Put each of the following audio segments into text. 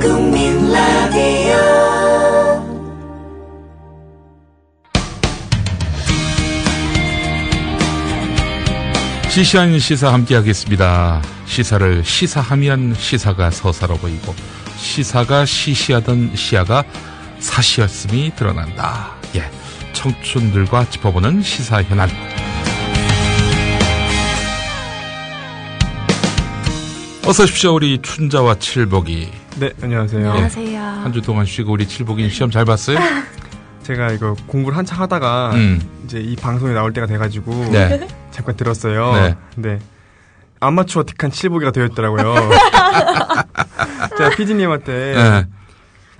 국민 라디오 시시한 시사 함께 하겠습니다. 시사를 시사하면 시사가 서사로 보이고 시사가 시시하던 시야가 사시였음이 드러난다. 예. 청춘들과 짚어보는 시사 현안. 어서 오십시오 우리 춘자와 칠복이. 네 안녕하세요. 안녕하세요. 한 주 동안 쉬고 우리 칠복이 시험 잘 봤어요? 제가 이거 공부를 한창 하다가 음. 이제 이 방송에 나올 때가 돼가지고 네. 잠깐 들었어요. 네. 근데 아마추어 틱한 칠복이가 되어있더라고요 제가 피디님한테 네.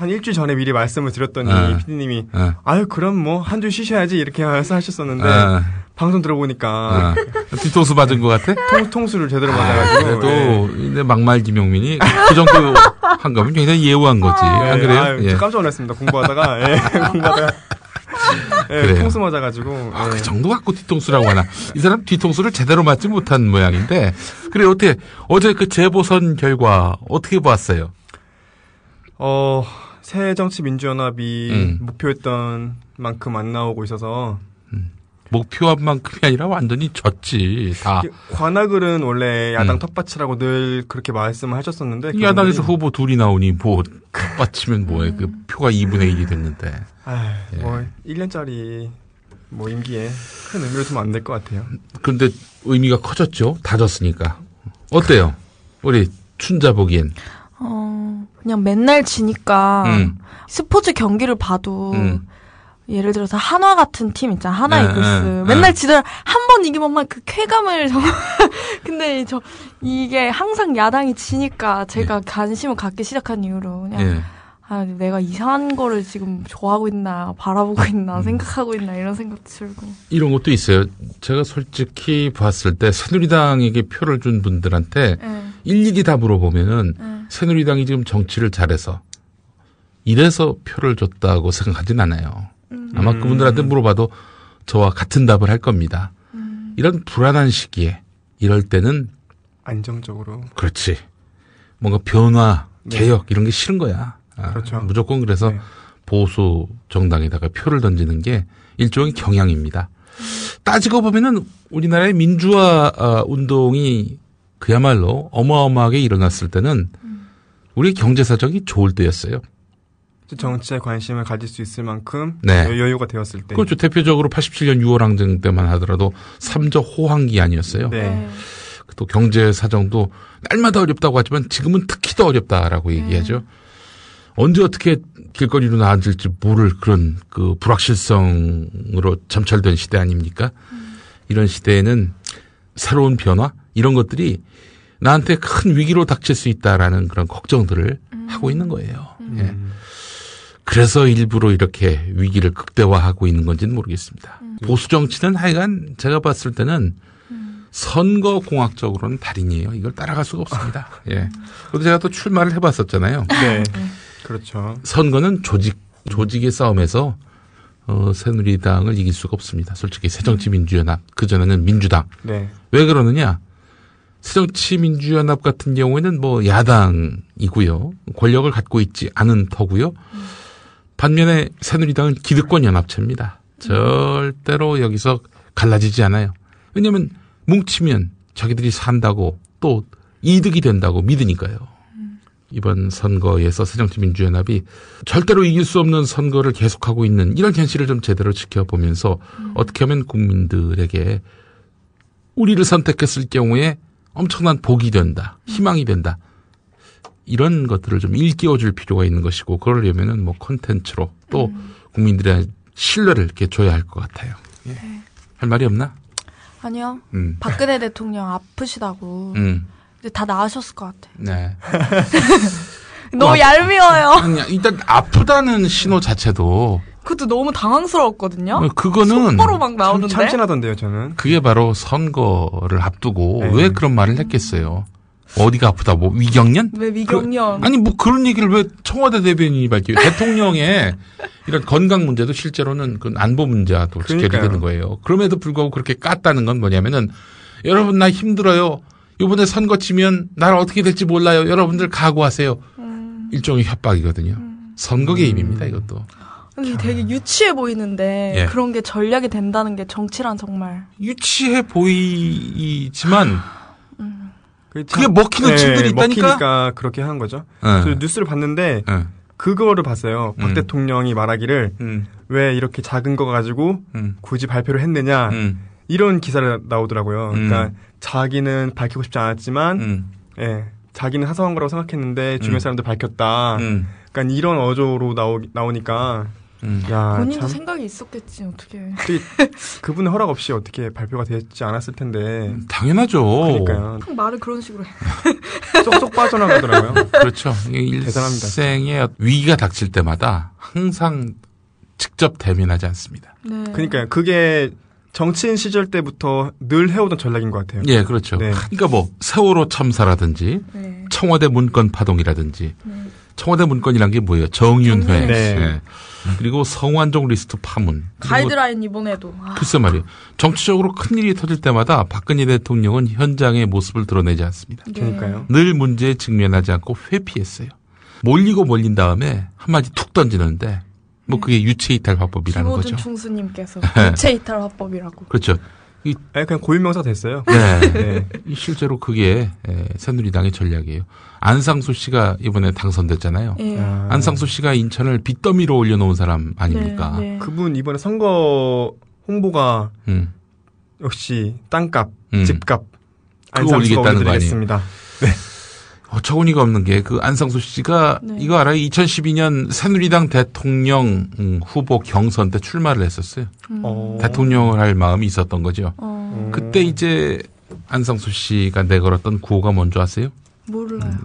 한 일주일 전에 미리 말씀을 드렸더니 어. 피디님이 어. 아유 그럼 뭐 한 주 쉬셔야지 이렇게 해서 하셨었는데 어. 방송 들어보니까 뒤통수 받은 것 같아? 통, 통수를 제대로 맞아가지고 아, 그래도 네. 막말 김용민이 그 정도 한 거면 굉장히 예우한 거지 예, 안 그래요? 아유, 예. 깜짝 놀랐습니다 공부하다가 예, 공부하다가 예, 통수 맞아가지고 아, 그 예. 정도 갖고 뒤통수라고 하나 이 사람 뒤통수를 제대로 맞지 못한 모양인데 그래 어떻게 어제 그 재보선 결과 어떻게 봤어요? 어 새정치민주연합이 음. 목표했던 만큼 안 나오고 있어서 음. 목표한 만큼이 아니라 완전히 졌지 다. 관악을은 원래 야당 음. 텃밭이라고 늘 그렇게 말씀을 하셨었는데 그 야당에서 후보 둘이 나오니 뭐 텃밭이면 뭐해 그 표가 2분의 1이 됐는데. 아, 예. 뭐 1년짜리 뭐 임기에 큰 의미를 두면 안될 것 같아요. 그런데 의미가 커졌죠. 다 졌으니까. 어때요? 우리 춘자 보기엔. 그냥 맨날 지니까 음. 스포츠 경기를 봐도 음. 예를 들어서 한화 같은 팀 있잖아 한화 네, 이글스 네, 맨날 네. 지더라 한번 이기면만 그 쾌감을 근데 저 이게 항상 야당이 지니까 제가 관심을 갖기 시작한 이후로 그냥 아 내가 이상한 거를 지금 좋아하고 있나 바라보고 있나 음. 생각하고 있나 이런 생각 들고 이런 것도 있어요 제가 솔직히 봤을 때 새누리당에게 표를 준 분들한테 일일이 다 물어보면은 음. 새누리당이 지금 정치를 잘해서 이래서 표를 줬다고 생각하진 않아요. 음. 아마 그분들한테 음. 물어봐도 저와 같은 답을 할 겁니다. 음. 이런 불안한 시기에 이럴 때는 안정적으로 그렇지 뭔가 변화 네. 개혁 이런 게 싫은 거야. 아, 그렇죠. 무조건 그래서 네. 보수 정당에다가 표를 던지는 게 일종의 경향입니다. 음. 따지고 보면은 우리나라의 민주화 아, 운동이 그야말로 어마어마하게 일어났을 때는 우리 경제 사정이 좋을 때였어요. 정치에 관심을 가질 수 있을 만큼 네. 여유가 되었을 때. 그렇죠. 대표적으로 87년 6월 항쟁 때만 하더라도 3적 호황기 아니었어요. 네. 네. 또 경제 사정도 날마다 어렵다고 하지만 지금은 특히 더 어렵다라고 네. 얘기하죠. 언제 어떻게 길거리로 나아질지 모를 그런 그 불확실성으로 점철된 시대 아닙니까? 음. 이런 시대에는 새로운 변화 이런 것들이 나한테 큰 위기로 닥칠 수 있다라는 그런 걱정들을 음. 하고 있는 거예요. 음. 예. 그래서 일부러 이렇게 위기를 극대화하고 있는 건지는 모르겠습니다. 음. 보수 정치는 하여간 제가 봤을 때는 음. 선거 공학적으로는 달인이에요. 이걸 따라갈 수가 없습니다. 아. 예. 그리고 제가 또 출마를 해봤었잖아요. 네. 네. 그렇죠. 선거는 조직 조직의 싸움에서 어, 새누리당을 이길 수가 없습니다. 솔직히 새정치민주연합 음. 그 전에는 민주당. 네. 왜 그러느냐? 새정치민주연합 같은 경우에는 뭐 야당이고요. 권력을 갖고 있지 않은 터고요. 반면에 새누리당은 기득권 연합체입니다. 절대로 여기서 갈라지지 않아요. 왜냐하면 뭉치면 자기들이 산다고 또 이득이 된다고 믿으니까요. 이번 선거에서 새정치민주연합이 절대로 이길 수 없는 선거를 계속하고 있는 이런 현실을 좀 제대로 지켜보면서 어떻게 하면 국민들에게 우리를 선택했을 경우에 엄청난 복이 된다. 희망이 된다. 이런 것들을 좀 일깨워줄 필요가 있는 것이고 그러려면은 뭐콘텐츠로또 음. 국민들의 신뢰를 이렇게 줘야 할 것 같아요. 예. 네. 할 말이 없나? 아니요. 음. 박근혜 대통령 아프시다고. 음. 근데 다 나으셨을 것 같아. 네. 너무 뭐 얄미워요. 아니, 일단 아프다는 신호 자체도 그것도 너무 당황스러웠거든요. 네, 그거는 속보로 막 나오는데 참, 참신하던데요, 저는. 그게 바로 선거를 앞두고 네. 왜 그런 말을 했겠어요? 어디가 아프다 뭐 위경련? 왜 위경련? 그, 아니 뭐 그런 얘기를 왜 청와대 대변인이 밝히요 대통령의 이런 건강 문제도 실제로는 그 안보 문제와도 직결되는 거예요. 그럼에도 불구하고 그렇게 깠다는 건 뭐냐면은 여러분 나 힘들어요. 이번에 선거 치면 날 어떻게 될지 몰라요. 여러분들 각오하세요. 음. 일종의 협박이거든요. 선거 개입입니다 음. 이것도. 되게 유치해 보이는데 예. 그런 게 전략이 된다는 게 정치란 정말 유치해 보이지만 음. 그게 먹히는 네, 예, 친구들이 있다니까 먹히니까 그렇게 한 거죠. 네. 뉴스를 봤는데 네. 그거를 봤어요. 박 음. 대통령이 말하기를 음. 왜 이렇게 작은 거 가지고 음. 굳이 발표를 했느냐 음. 이런 기사를 나오더라고요. 음. 그러니까 자기는 밝히고 싶지 않았지만 예, 자기는 하소한 거라고 생각했는데 주변 사람들 밝혔다. 그러니까 이런 어조로 나오, 나오니까 음. 야, 본인도 참. 생각이 있었겠지 어떻게. 그분의 허락 없이 어떻게 발표가 되지 않았을 텐데. 음, 당연하죠. 그러니까요. 말을 그런 식으로 해. 쏙쏙 빠져나가더라고요. 그렇죠. 대단합니다. 일생의 위기가 닥칠 때마다 항상 직접 대면하지 않습니다. 네. 그러니까요. 그게 정치인 시절 때부터 늘 해오던 전략인 것 같아요. 예, 그렇죠. 네. 그러니까 뭐 세월호 참사라든지 네. 청와대 문건 파동이라든지 네. 청와대 문건이란 게 뭐예요? 정윤회. 예. 네. 그리고 성완종 리스트 파문. 가이드라인 이번에도. 글쎄 말이에요. 정치적으로 큰일이 터질 때마다 박근혜 대통령은 현장의 모습을 드러내지 않습니다. 네. 그러니까요. 늘 문제에 직면하지 않고 회피했어요. 몰리고 몰린 다음에 한마디 툭 던지는데 뭐 네. 그게 유체이탈 화법이라는 거죠. 충수님께서 예. 유체이탈 화법이라고. 그렇죠. 이, 아니, 그냥 고유명사 됐어요. 네. 네. 실제로 그게 예, 새누리당의 전략이에요. 안상수 씨가 이번에 당선됐잖아요. 네. 아. 안상수 씨가 인천을 빚더미로 올려놓은 사람 아닙니까? 네, 네. 그분 이번에 선거 홍보가 음. 역시 땅값, 음. 집값 안상수가 올리겠다는 거아니에요 네. 어처구니가 없는 게 그 안상수 씨가 네. 이거 알아요? 2012년 새누리당 대통령 음, 후보 경선 때 출마를 했었어요. 음. 어. 대통령을 할 마음이 있었던 거죠. 어. 그때 이제 안상수 씨가 내걸었던 구호가 뭔지 아세요? 몰라요. 음.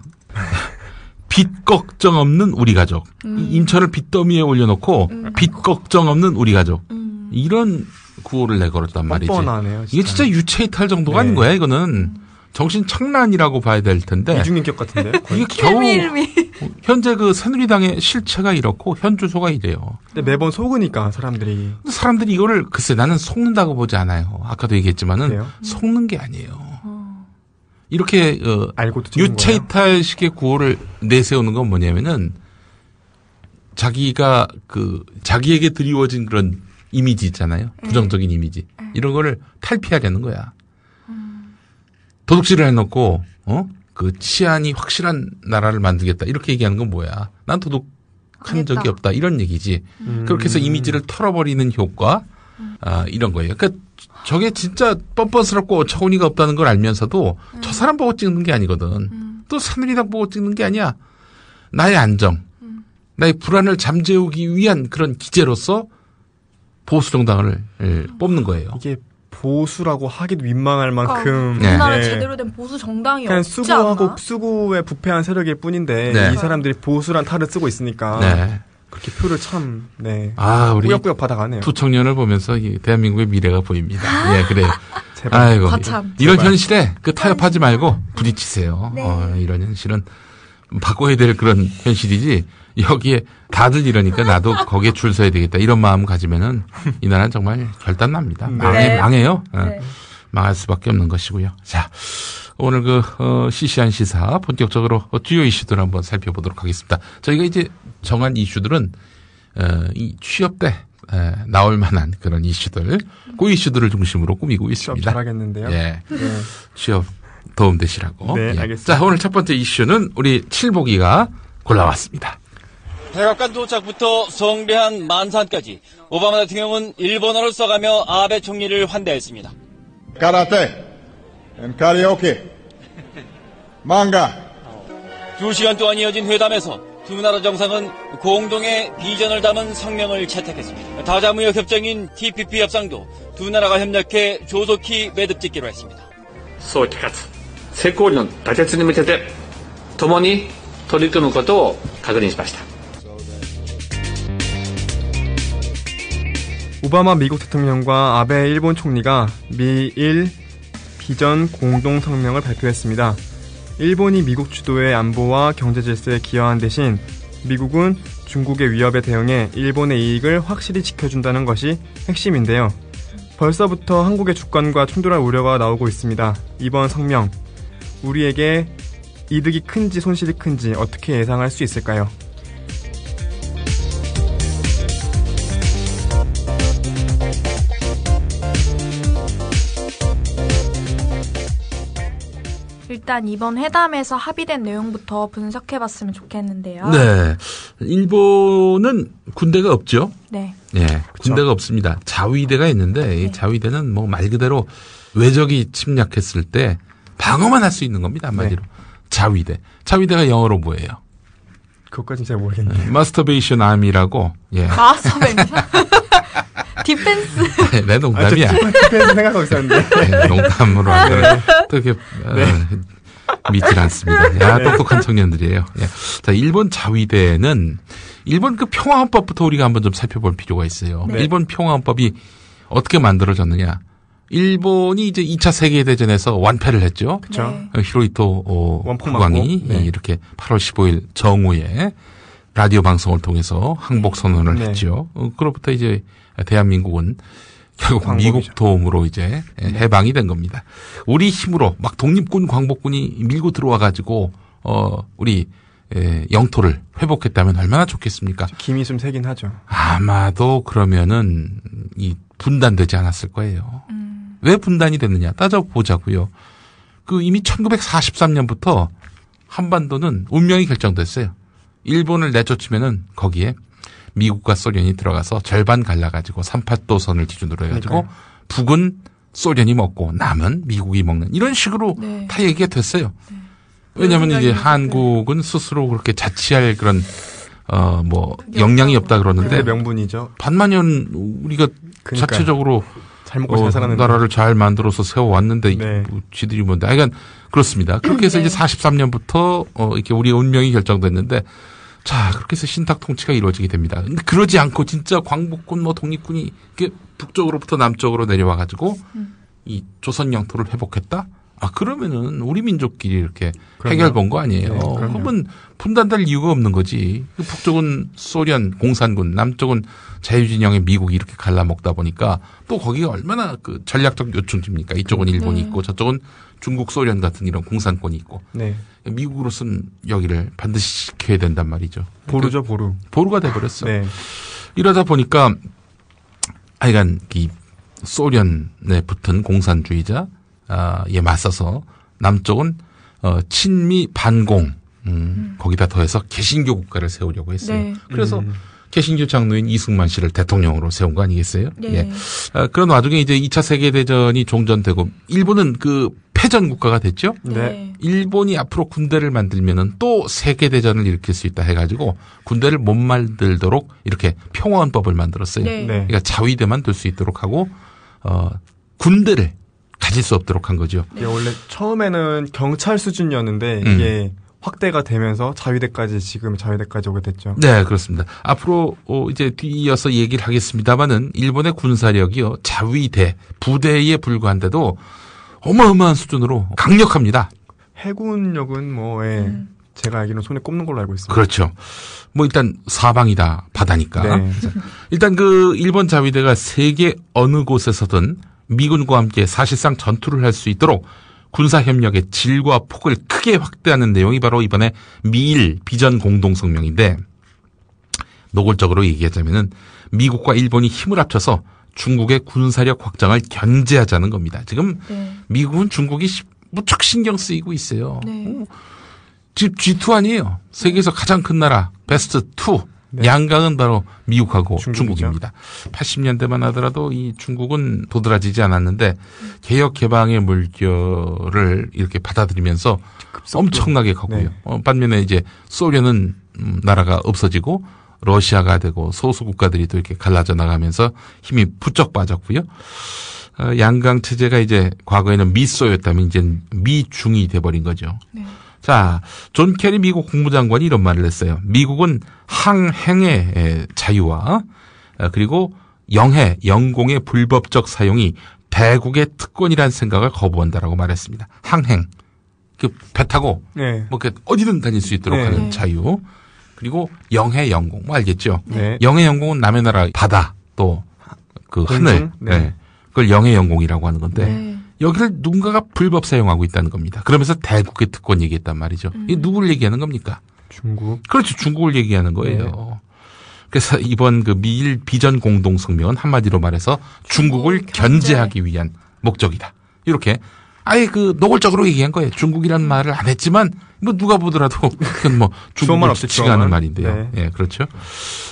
빚 걱정 없는 우리 가족. 음. 임차를 빚더미에 올려놓고 음. 빚 걱정 없는 우리 가족. 음. 이런 구호를 내걸었단 말이지. 뻔하네요 진짜. 이게 진짜 유체이탈 정도가 네. 아닌 거야, 이거는. 정신 착란이라고 봐야 될 텐데 이중인격 같은데 이게 겨우 현재 그 새누리당의 실체가 이렇고 현주소가 이래요. 근데 매번 속으니까 사람들이 사람들이 이거를 글쎄 나는 속는다고 보지 않아요. 아까도 얘기했지만은 그래요? 속는 게 아니에요. 어. 이렇게 어, 유체이탈식의 구호를 내세우는 건 뭐냐면은 자기가 그 자기에게 드리워진 그런 이미지 있잖아요. 네. 부정적인 이미지 네. 이런 거를 탈피하려는 거야. 도둑질을 해놓고 어? 그 치안이 확실한 나라를 만들겠다 이렇게 얘기하는 건 뭐야? 난 도둑 한 적이 없다 이런 얘기지. 음. 그렇게 해서 이미지를 털어버리는 효과 아, 이런 거예요. 그러니까 저게 진짜 뻔뻔스럽고 차원이가 없다는 걸 알면서도 음. 저 사람 보고 찍는 게 아니거든. 음. 또 새누리당 보고 찍는 게 아니야. 나의 안정, 음. 나의 불안을 잠재우기 위한 그런 기제로서 보수 정당을 예, 음. 뽑는 거예요. 이게 보수라고 하기도 민망할 만큼 그러니까 우리나라 네. 네. 제대로 된 보수 정당이 그냥 없지 수구하고 않나? 수구에 부패한 세력일 뿐인데 네. 이 사람들이 보수란 탈을 쓰고 있으니까 네. 그렇게 표를 참 네. 아, 우리 꾸역꾸역 받아가네요. 투청년을 보면서 이 대한민국의 미래가 보입니다. 아. 예, 그래요. 제발. 아이고. 거참. 이런 제발. 현실에 그 타협하지 말고 부딪히세요. 네. 어, 이런 현실은 바꿔야 될 그런 현실이지 여기에 다들 이러니까 나도 거기에 줄 서야 되겠다 이런 마음 가지면은 이 나라는 정말 결단납니다. 음. 네. 망해 망해요. 어. 네. 망할 수밖에 없는 것이고요. 자, 오늘 그 어, 시시한 시사 본격적으로 어, 주요 이슈들 한번 살펴보도록 하겠습니다. 저희가 이제 정한 이슈들은 어, 이 취업 때 에, 나올 만한 그런 이슈들, 그 이슈들을 중심으로 꾸미고 있습니다. 잘하겠는데요. 예. 네. 취업 도움 되시라고. 네, 예. 알겠습니다. 자, 오늘 첫 번째 이슈는 우리 칠보기가 골라왔습니다. 백악관 도착부터 성대한 만산까지 오바마 대통령은 일본어를 써가며 아베 총리를 환대했습니다. 가라테 카리오케, 망가. 두 시간 동안 이어진 회담에서 두 나라 정상은 공동의 비전을 담은 성명을 채택했습니다. 다자무역 협정인 TPP 협상도 두 나라가 협력해 조속히 매듭짓기로 했습니다. 소카가세코리은다자스님을 채택, 테共니取り組むことを確認しました 오바마 미국 대통령과 아베 일본 총리가 미일 비전 공동 성명을 발표했습니다. 일본이 미국 주도의 안보와 경제 질서에 기여한 대신 미국은 중국의 위협에 대응해 일본의 이익을 확실히 지켜준다는 것이 핵심인데요. 벌써부터 한국의 주권과 충돌할 우려가 나오고 있습니다. 이번 성명, 우리에게 이득이 큰지 손실이 큰지 어떻게 예상할 수 있을까요? 일단 이번 회담에서 합의된 내용부터 분석해 봤으면 좋겠는데요. 네. 일본은 군대가 없죠? 네. 네, 군대가 없습니다. 자위대가 있는데 이 네. 자위대는 뭐 말 그대로 외적이 침략했을 때 방어만 할 수 있는 겁니다. 한마디로. 네. 자위대. 자위대가 영어로 뭐예요? 그것까진 잘 모르겠네요. 마스터베이션 암이라고. 마스터베이션? 디펜스내 네, 농담이야. 아, 뒷펜스 생각하고 있었는데. 네, 농담으로 안 그래. 또이게 믿질 않습니다. 야, 네. 아, 똑똑한 청년들이에요. 예. 자, 일본 자위대는 일본 그 평화헌법부터 우리가 한번 좀 살펴볼 필요가 있어요. 네. 일본 평화헌법이 어떻게 만들어졌느냐. 일본이 이제 2차 세계대전에서 완패를 했죠. 그렇죠. 네. 그 히로히토 어, 후광이 네. 이렇게 8월 15일 정오에 라디오 방송을 통해서 항복 선언을 했죠. 어, 그로부터 이제 대한민국은 결국 광복이죠. 미국 도움으로 이제 음. 해방이 된 겁니다. 우리 힘으로 막 독립군 광복군이 밀고 들어와 가지고 어 우리 영토를 회복했다면 얼마나 좋겠습니까? 김이 좀 세긴 하죠. 아마도 그러면은 이 분단되지 않았을 거예요. 음. 왜 분단이 됐느냐 따져보자고요. 그 이미 1943년부터 한반도는 운명이 결정됐어요. 일본을 내쫓으면은 거기에 미국과 소련이 들어가서 절반 갈라가지고 삼팔도선을 기준으로 네, 해가지고 그러니까요. 북은 소련이 먹고 남은 미국이 먹는 이런 식으로 네. 다 얘기가 됐어요. 네. 왜냐하면 이제 한국은 네. 스스로 그렇게 자치할 그런 어뭐 역량이 없다 그러는데 명분이죠. 반만년 우리가 그러니까요. 자체적으로 잘 먹고 어, 잘사 나라를 잘 만들어서 세워왔는데 네. 뭐 지들이 뭔데. 하여간 그러니까 그렇습니다. 그렇게 해서 네. 이제 43년부터 어 이렇게 우리 운명이 결정됐는데 자, 그렇게 해서 신탁 통치가 이루어지게 됩니다. 근데 그러지 않고 진짜 광복군 뭐 독립군이 이게 북쪽으로부터 남쪽으로 내려와 가지고 음. 이 조선 영토를 회복했다? 아, 그러면은 우리 민족끼리 이렇게 그럼요. 해결 본거 아니에요. 네, 그러면 분단될 이유가 없는 거지. 그 북쪽은 소련 공산군, 남쪽은 자유진영의 미국 이렇게 갈라먹다 보니까 또 거기가 얼마나 그 전략적 요충지입니까? 이쪽은 음. 일본이 네. 있고 저쪽은 중국 소련 같은 이런 공산권이 있고 네. 미국으로서는 여기를 반드시 지켜야 된단 말이죠. 보루죠 그 보루. 보루가 돼버렸어. 네. 이러다 보니까 하여간 이 소련에 붙은 공산주의자 아, 에 맞서서 남쪽은 어 친미 반공 음, 음. 거기다 더해서 개신교 국가를 세우려고 했어요. 네. 그래서 음. 캐신주 장로인 이승만 씨를 대통령으로 세운 거 아니겠어요? 네. 예. 아, 그런 와중에 이제 2차 세계 대전이 종전되고 일본은 그 패전 국가가 됐죠. 네. 네. 일본이 앞으로 군대를 만들면은 또 세계 대전을 일으킬 수 있다 해가지고 군대를 못 만들도록 이렇게 평화헌법을 만들었어요. 네. 네. 그러니까 자위대만 둘 수 있도록 하고 어 군대를 가질 수 없도록 한 거죠. 네. 원래 처음에는 경찰 수준이었는데 음. 이게 확대가 되면서 자위대까지 지금 자위대까지 오게 됐죠. 네, 그렇습니다. 앞으로 어, 이제 뒤이어서 얘기를 하겠습니다만은 일본의 군사력이요 자위대 부대에 불과한데도 어마어마한 수준으로 강력합니다. 해군력은 뭐 예, 음. 제가 알기로 손에 꼽는 걸로 알고 있습니다. 그렇죠. 뭐 일단 사방이다 바다니까. 네. 일단 그 일본 자위대가 세계 어느 곳에서든 미군과 함께 사실상 전투를 할 수 있도록 군사협력의 질과 폭을 크게 확대하는 내용이 바로 이번에 미일 비전 공동성명인데 노골적으로 얘기하자면은 미국과 일본이 힘을 합쳐서 중국의 군사력 확장을 견제하자는 겁니다. 지금 네. 미국은 중국이 무척 신경 쓰이고 있어요. 네. 지금 G2 아니에요. 세계에서 가장 큰 나라 베스트 2. 네. 양강은 바로 미국하고 중국이죠. 중국입니다. 80년대만 하더라도 이 중국은 도드라지지 않았는데 개혁 개방의 물결을 이렇게 받아들이면서 급속도. 엄청나게 가고요. 네. 어, 반면에 이제 소련은 음, 나라가 없어지고 러시아가 되고 소수 국가들이 또 이렇게 갈라져 나가면서 힘이 부쩍 빠졌고요. 어, 양강 체제가 이제 과거에는 미소였다면 이제 미중이 돼버린 거죠. 네. 자, 존 케리 미국 국무장관이 이런 말을 했어요. 미국은 항행의 자유와 어, 그리고 영해, 영공의 불법적 사용이 대국의 특권이라는 생각을 거부한다라고 말했습니다. 항행. 그 배 타고 네. 뭐 어디든 다닐 수 있도록 네. 하는 자유. 그리고 영해 영공 뭐 알겠죠? 네. 영해 영공은 남의 나라 바다 또 그 하늘. 네. 네. 그걸 영해 영공이라고 하는 건데 네. 여기를 누군가가 불법 사용하고 있다는 겁니다. 그러면서 대국의 특권 얘기했단 말이죠. 음. 이 누구를 얘기하는 겁니까? 중국. 그렇죠. 중국을 얘기하는 거예요. 네. 그래서 이번 그 미일 비전 공동 성명은 한마디로 말해서 중국을 중국 어, 견제하기 위한 목적이다. 이렇게 아예 그 노골적으로 얘기한 거예요. 중국이라는 음. 말을 안 했지만 뭐 누가 보더라도 그건 뭐 중국을 지칭하는 말인데요. 네. 예, 네. 네, 그렇죠.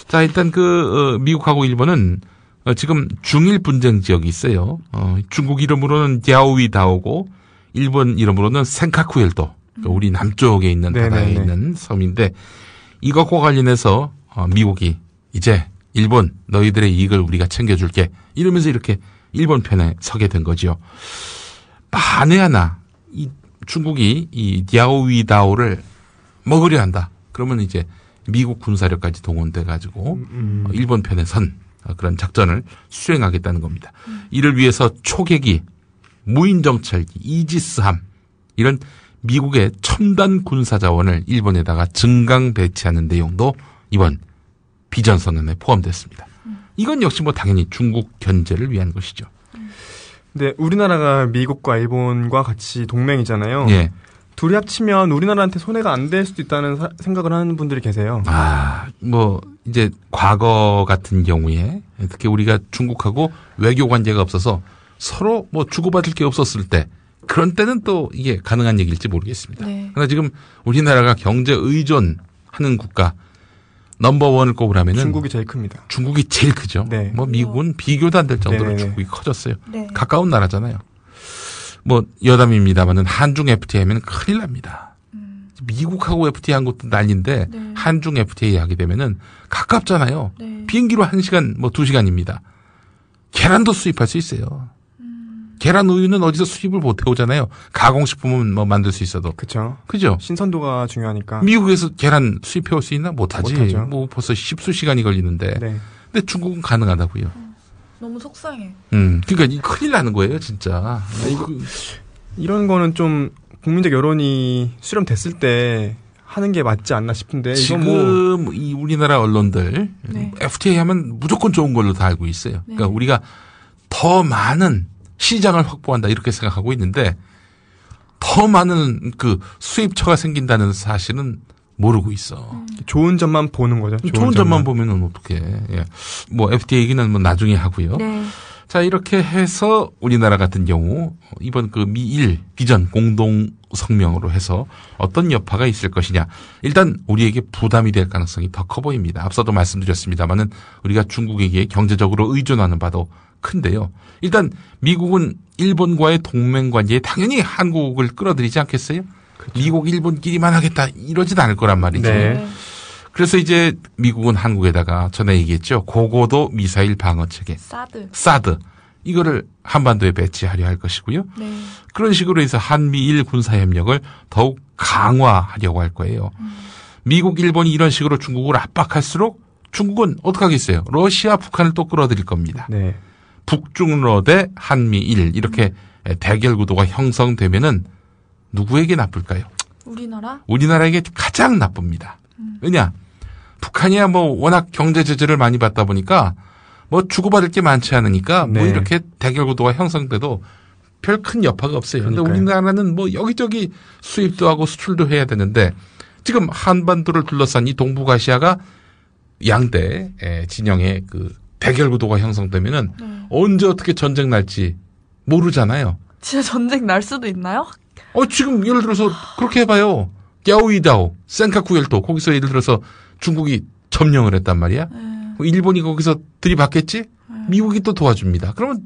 자, 일단 그 어, 미국하고 일본은 어, 지금 중일 분쟁 지역이 있어요. 어, 중국 이름으로는 랴오위 다오고 일본 이름으로는 센카쿠엘도 그러니까 우리 남쪽에 있는 네네네. 바다에 네, 네. 있는 섬인데 이것과 관련해서 어, 미국이 이제 일본 너희들의 이익을 우리가 챙겨줄게 이러면서 이렇게 일본 편에 서게 된 거지요. 만에 하나 이 중국이 이 랴오위 다오를 먹으려 한다. 그러면 이제 미국 군사력까지 동원돼 가지고 음, 음. 일본 편에 선 아, 그런 작전을 수행하겠다는 겁니다. 이를 위해서 초계기, 무인정찰기, 이지스함 이런 미국의 첨단 군사 자원을 일본에다가 증강 배치하는 내용도 이번 비전 선언에 포함됐습니다. 이건 역시 뭐 당연히 중국 견제를 위한 것이죠. 근데 우리나라가 미국과 일본과 같이 동맹이잖아요. 예. 둘이 합치면 우리나라한테 손해가 안 될 수도 있다는 사, 생각을 하는 분들이 계세요. 아, 뭐 이제 과거 같은 경우에 특히 우리가 중국하고 외교 관계가 없어서 서로 뭐 주고받을 게 없었을 때 그런 때는 또 이게 가능한 얘기일지 모르겠습니다. 네. 그러나 지금 우리나라가 경제 의존하는 국가 넘버원을 꼽으라면 중국이 제일 큽니다. 중국이 제일 크죠. 네. 뭐 미국은 비교도 안 될 정도로 네 중국이 커졌어요. 네. 가까운 나라잖아요. 뭐 여담입니다만은 한중 FTA면 큰일 납니다. 미국하고 FTA 한 것도 난인데 리 네. 한중 FTA 하게 되면은 가깝잖아요. 네. 비행기로 한시간뭐 두시간입니다 계란도 수입할 수 있어요. 음. 계란 우유는 어디서 수입을 못 해오잖아요. 가공식품은 뭐 만들 수 있어도. 그죠 그죠? 신선도가 중요하니까. 미국에서 계란 수입해올 수 있나? 못하지. 못하죠. 뭐 벌써 십수 시간이 걸리는데. 네. 근데 중국은 가능하다고요. 음. 너무 속상해. 음. 그러니까 큰일 나는 거예요, 진짜. 아, 이거, 이런 거는 좀 국민적 여론이 수렴됐을 때 하는 게 맞지 않나 싶은데 뭐 지금 뭐이 우리나라 언론들 네. FTA 하면 무조건 좋은 걸로 다 알고 있어요. 네. 그러니까 우리가 더 많은 시장을 확보한다 이렇게 생각하고 있는데 더 많은 그 수입처가 생긴다는 사실은 모르고 있어. 음. 좋은 점만 보는 거죠. 좋은, 좋은 점만. 점만 보면은 어떻게? 예. 뭐 FTA 얘기는 뭐 나중에 하고요. 네. 자, 이렇게 해서 우리나라 같은 경우 이번 그 미일 비전 공동 성명으로 해서 어떤 여파가 있을 것이냐. 일단 우리에게 부담이 될 가능성이 더 커 보입니다. 앞서도 말씀드렸습니다만은 우리가 중국에게 경제적으로 의존하는 바도 큰데요. 일단 미국은 일본과의 동맹 관계에 당연히 한국을 끌어들이지 않겠어요? 그렇죠. 미국 일본끼리만 하겠다 이러진 않을 거란 말이죠. 네. 그래서 이제 미국은 한국에다가 전에 얘기했죠. 고고도 미사일 방어 체계. 사드. 사드. 이거를 한반도에 배치하려 할 것이고요. 네. 그런 식으로 해서 한미일 군사 협력을 더욱 강화하려고 할 거예요. 음. 미국, 일본이 이런 식으로 중국을 압박할수록 중국은 어떡 하겠어요? 러시아, 북한을 또 끌어들일 겁니다. 네. 북중러 대 한미일 이렇게 음. 대결 구도가 형성되면은 누구에게 나쁠까요? 우리나라? 우리나라에게 가장 나쁩니다. 음. 왜냐? 북한이야 뭐 워낙 경제 제재를 많이 받다 보니까 뭐 주고받을 게 많지 않으니까 뭐 네. 뭐 이렇게 대결 구도가 형성돼도 별 큰 여파가 없어요. 그런데 우리나라는 뭐 여기저기 수입도 하고 수출도 해야 되는데 지금 한반도를 둘러싼 이 동북아시아가 양대 예, 진영의 그 대결 구도가 형성되면은 네. 언제 어떻게 전쟁 날지 모르잖아요. 진짜 전쟁 날 수도 있나요? 어 지금 예를 들어서 그렇게 해봐요. 야오이다오, 센카쿠엘토 거기서 예를 들어서 중국이 점령을 했단 말이야. 네. 일본이 거기서 들이받겠지? 네. 미국이 또 도와줍니다. 그러면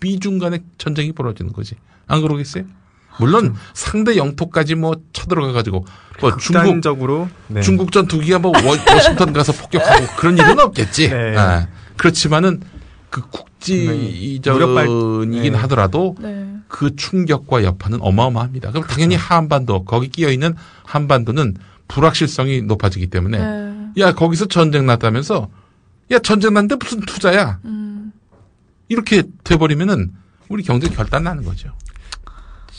미중 간의 전쟁이 벌어지는 거지. 안 그러겠어요? 물론 아, 상대 영토까지 뭐 쳐들어가 가지고 뭐 중국적으로 네. 중국 전투기가뭐 워싱턴 가서 폭격하고 그런 일은 없겠지. 네. 아, 그렇지만은 그 국지전이긴 네. 하더라도 네. 그 충격과 여파는 어마어마합니다. 그럼 당연히 그렇죠. 한반도 거기 끼어 있는 한반도는 불확실성이 높아지기 때문에 네. 야 거기서 전쟁 났다면서 야 전쟁 났는데 무슨 투자야 음. 이렇게 돼버리면은 우리 경제 결단 나는 거죠.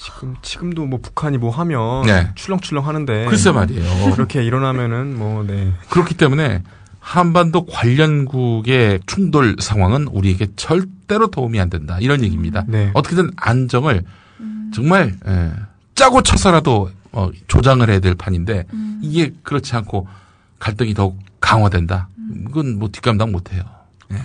지금 지금도 뭐 북한이 뭐 하면 네. 출렁출렁 하는데 글쎄 말이에요. 그렇게 일어나면은 뭐 네. 그렇기 때문에 한반도 관련국의 충돌 상황은 우리에게 절대로 도움이 안 된다 이런 얘기입니다. 네. 어떻게든 안정을 음. 정말 예, 짜고 쳐서라도 어, 조장을 해야 될 판인데 음. 이게 그렇지 않고 갈등이 더욱 강화된다. 음. 이건 뭐 뒷감당 못해요. 예.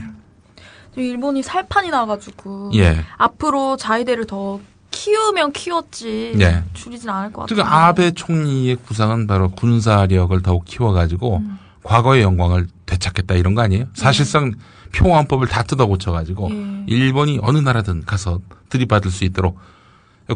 일본이 살판이 나가지고 예. 앞으로 자위대를 더 키우면 키웠지 예. 줄이진 않을 것 같아요. 그러 그러니까 아베 총리의 구상은 바로 군사력을 더욱 키워가지고 음. 과거의 영광을 되찾겠다 이런 거 아니에요? 네. 사실상 평화헌법을 다 뜯어고쳐가지고 예. 일본이 어느 나라든 가서 들이받을 수 있도록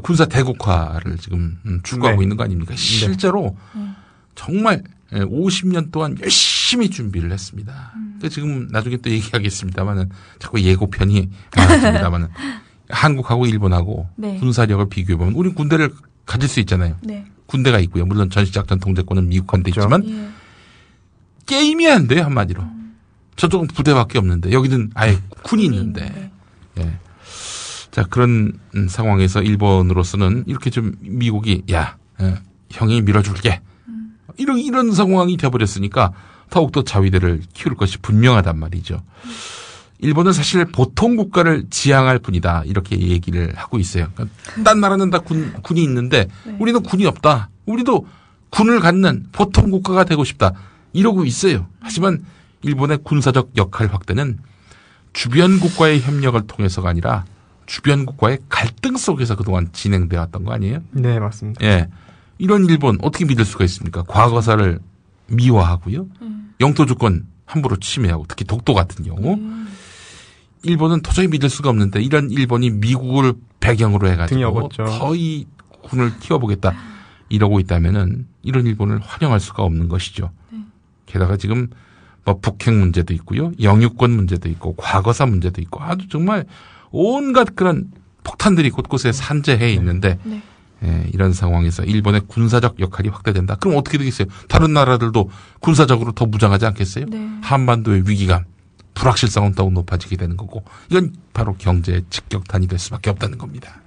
군사 대국화를 지금 음, 추구하고 네. 있는 거 아닙니까? 네. 실제로 네. 정말 50년 예, 동안 열심히 준비를 했습니다. 음. 그 지금 나중에 또 얘기하겠습니다만은 자꾸 예고편이 많았습니다만은 한국하고 일본하고 네. 군사력을 비교해 보면 우리 군대를 가질 수 있잖아요. 네. 군대가 있고요. 물론 전시작전 통제권은 미국 건데 그렇죠. 있지만 예. 게임이 안 돼요 한마디로. 음. 저쪽은 부대밖에 없는데 여기는 아예 군이 있는데. 예. 자 그런 상황에서 일본으로서는 이렇게 좀 미국이 야 에, 예, 형이 밀어줄게 음. 이런 이런 상황이 돼버렸으니까 더욱더 자위대를 키울 것이 분명하단 말이죠. 일본은 사실 보통 국가를 지향할 뿐이다 이렇게 얘기를 하고 있어요. 그러니까 딴 나라는 다 군, 군이 있는데 네. 우리는 군이 없다. 우리도 군을 갖는 보통 국가가 되고 싶다 이러고 있어요. 하지만 일본의 군사적 역할 확대는 주변 국가의 협력을 통해서가 아니라 주변국과의 갈등 속에서 그동안 진행돼 왔던 거 아니에요? 네, 맞습니다. 예. 이런 일본 어떻게 믿을 수가 있습니까? 과거사를 미화하고요. 음. 영토 주권 함부로 침해하고 특히 독도 같은 경우 음. 일본은 도저히 믿을 수가 없는데 이런 일본이 미국을 배경으로 해가지고 더 이 군을 키워보겠다 이러고 있다면은 이런 일본을 환영할 수가 없는 것이죠. 네. 게다가 지금 뭐 북핵 문제도 있고요, 영유권 문제도 있고 과거사 문제도 있고 아주 정말 온갖 그런 폭탄들이 곳곳에 산재해 있는데 네. 예, 이런 상황에서 일본의 군사적 역할이 확대된다. 그럼 어떻게 되겠어요? 다른 나라들도 군사적으로 더 무장하지 않겠어요? 네. 한반도의 위기감, 불확실성은 더욱 높아지게 되는 거고 이건 바로 경제의 직격탄이 될 수밖에 없다는 겁니다.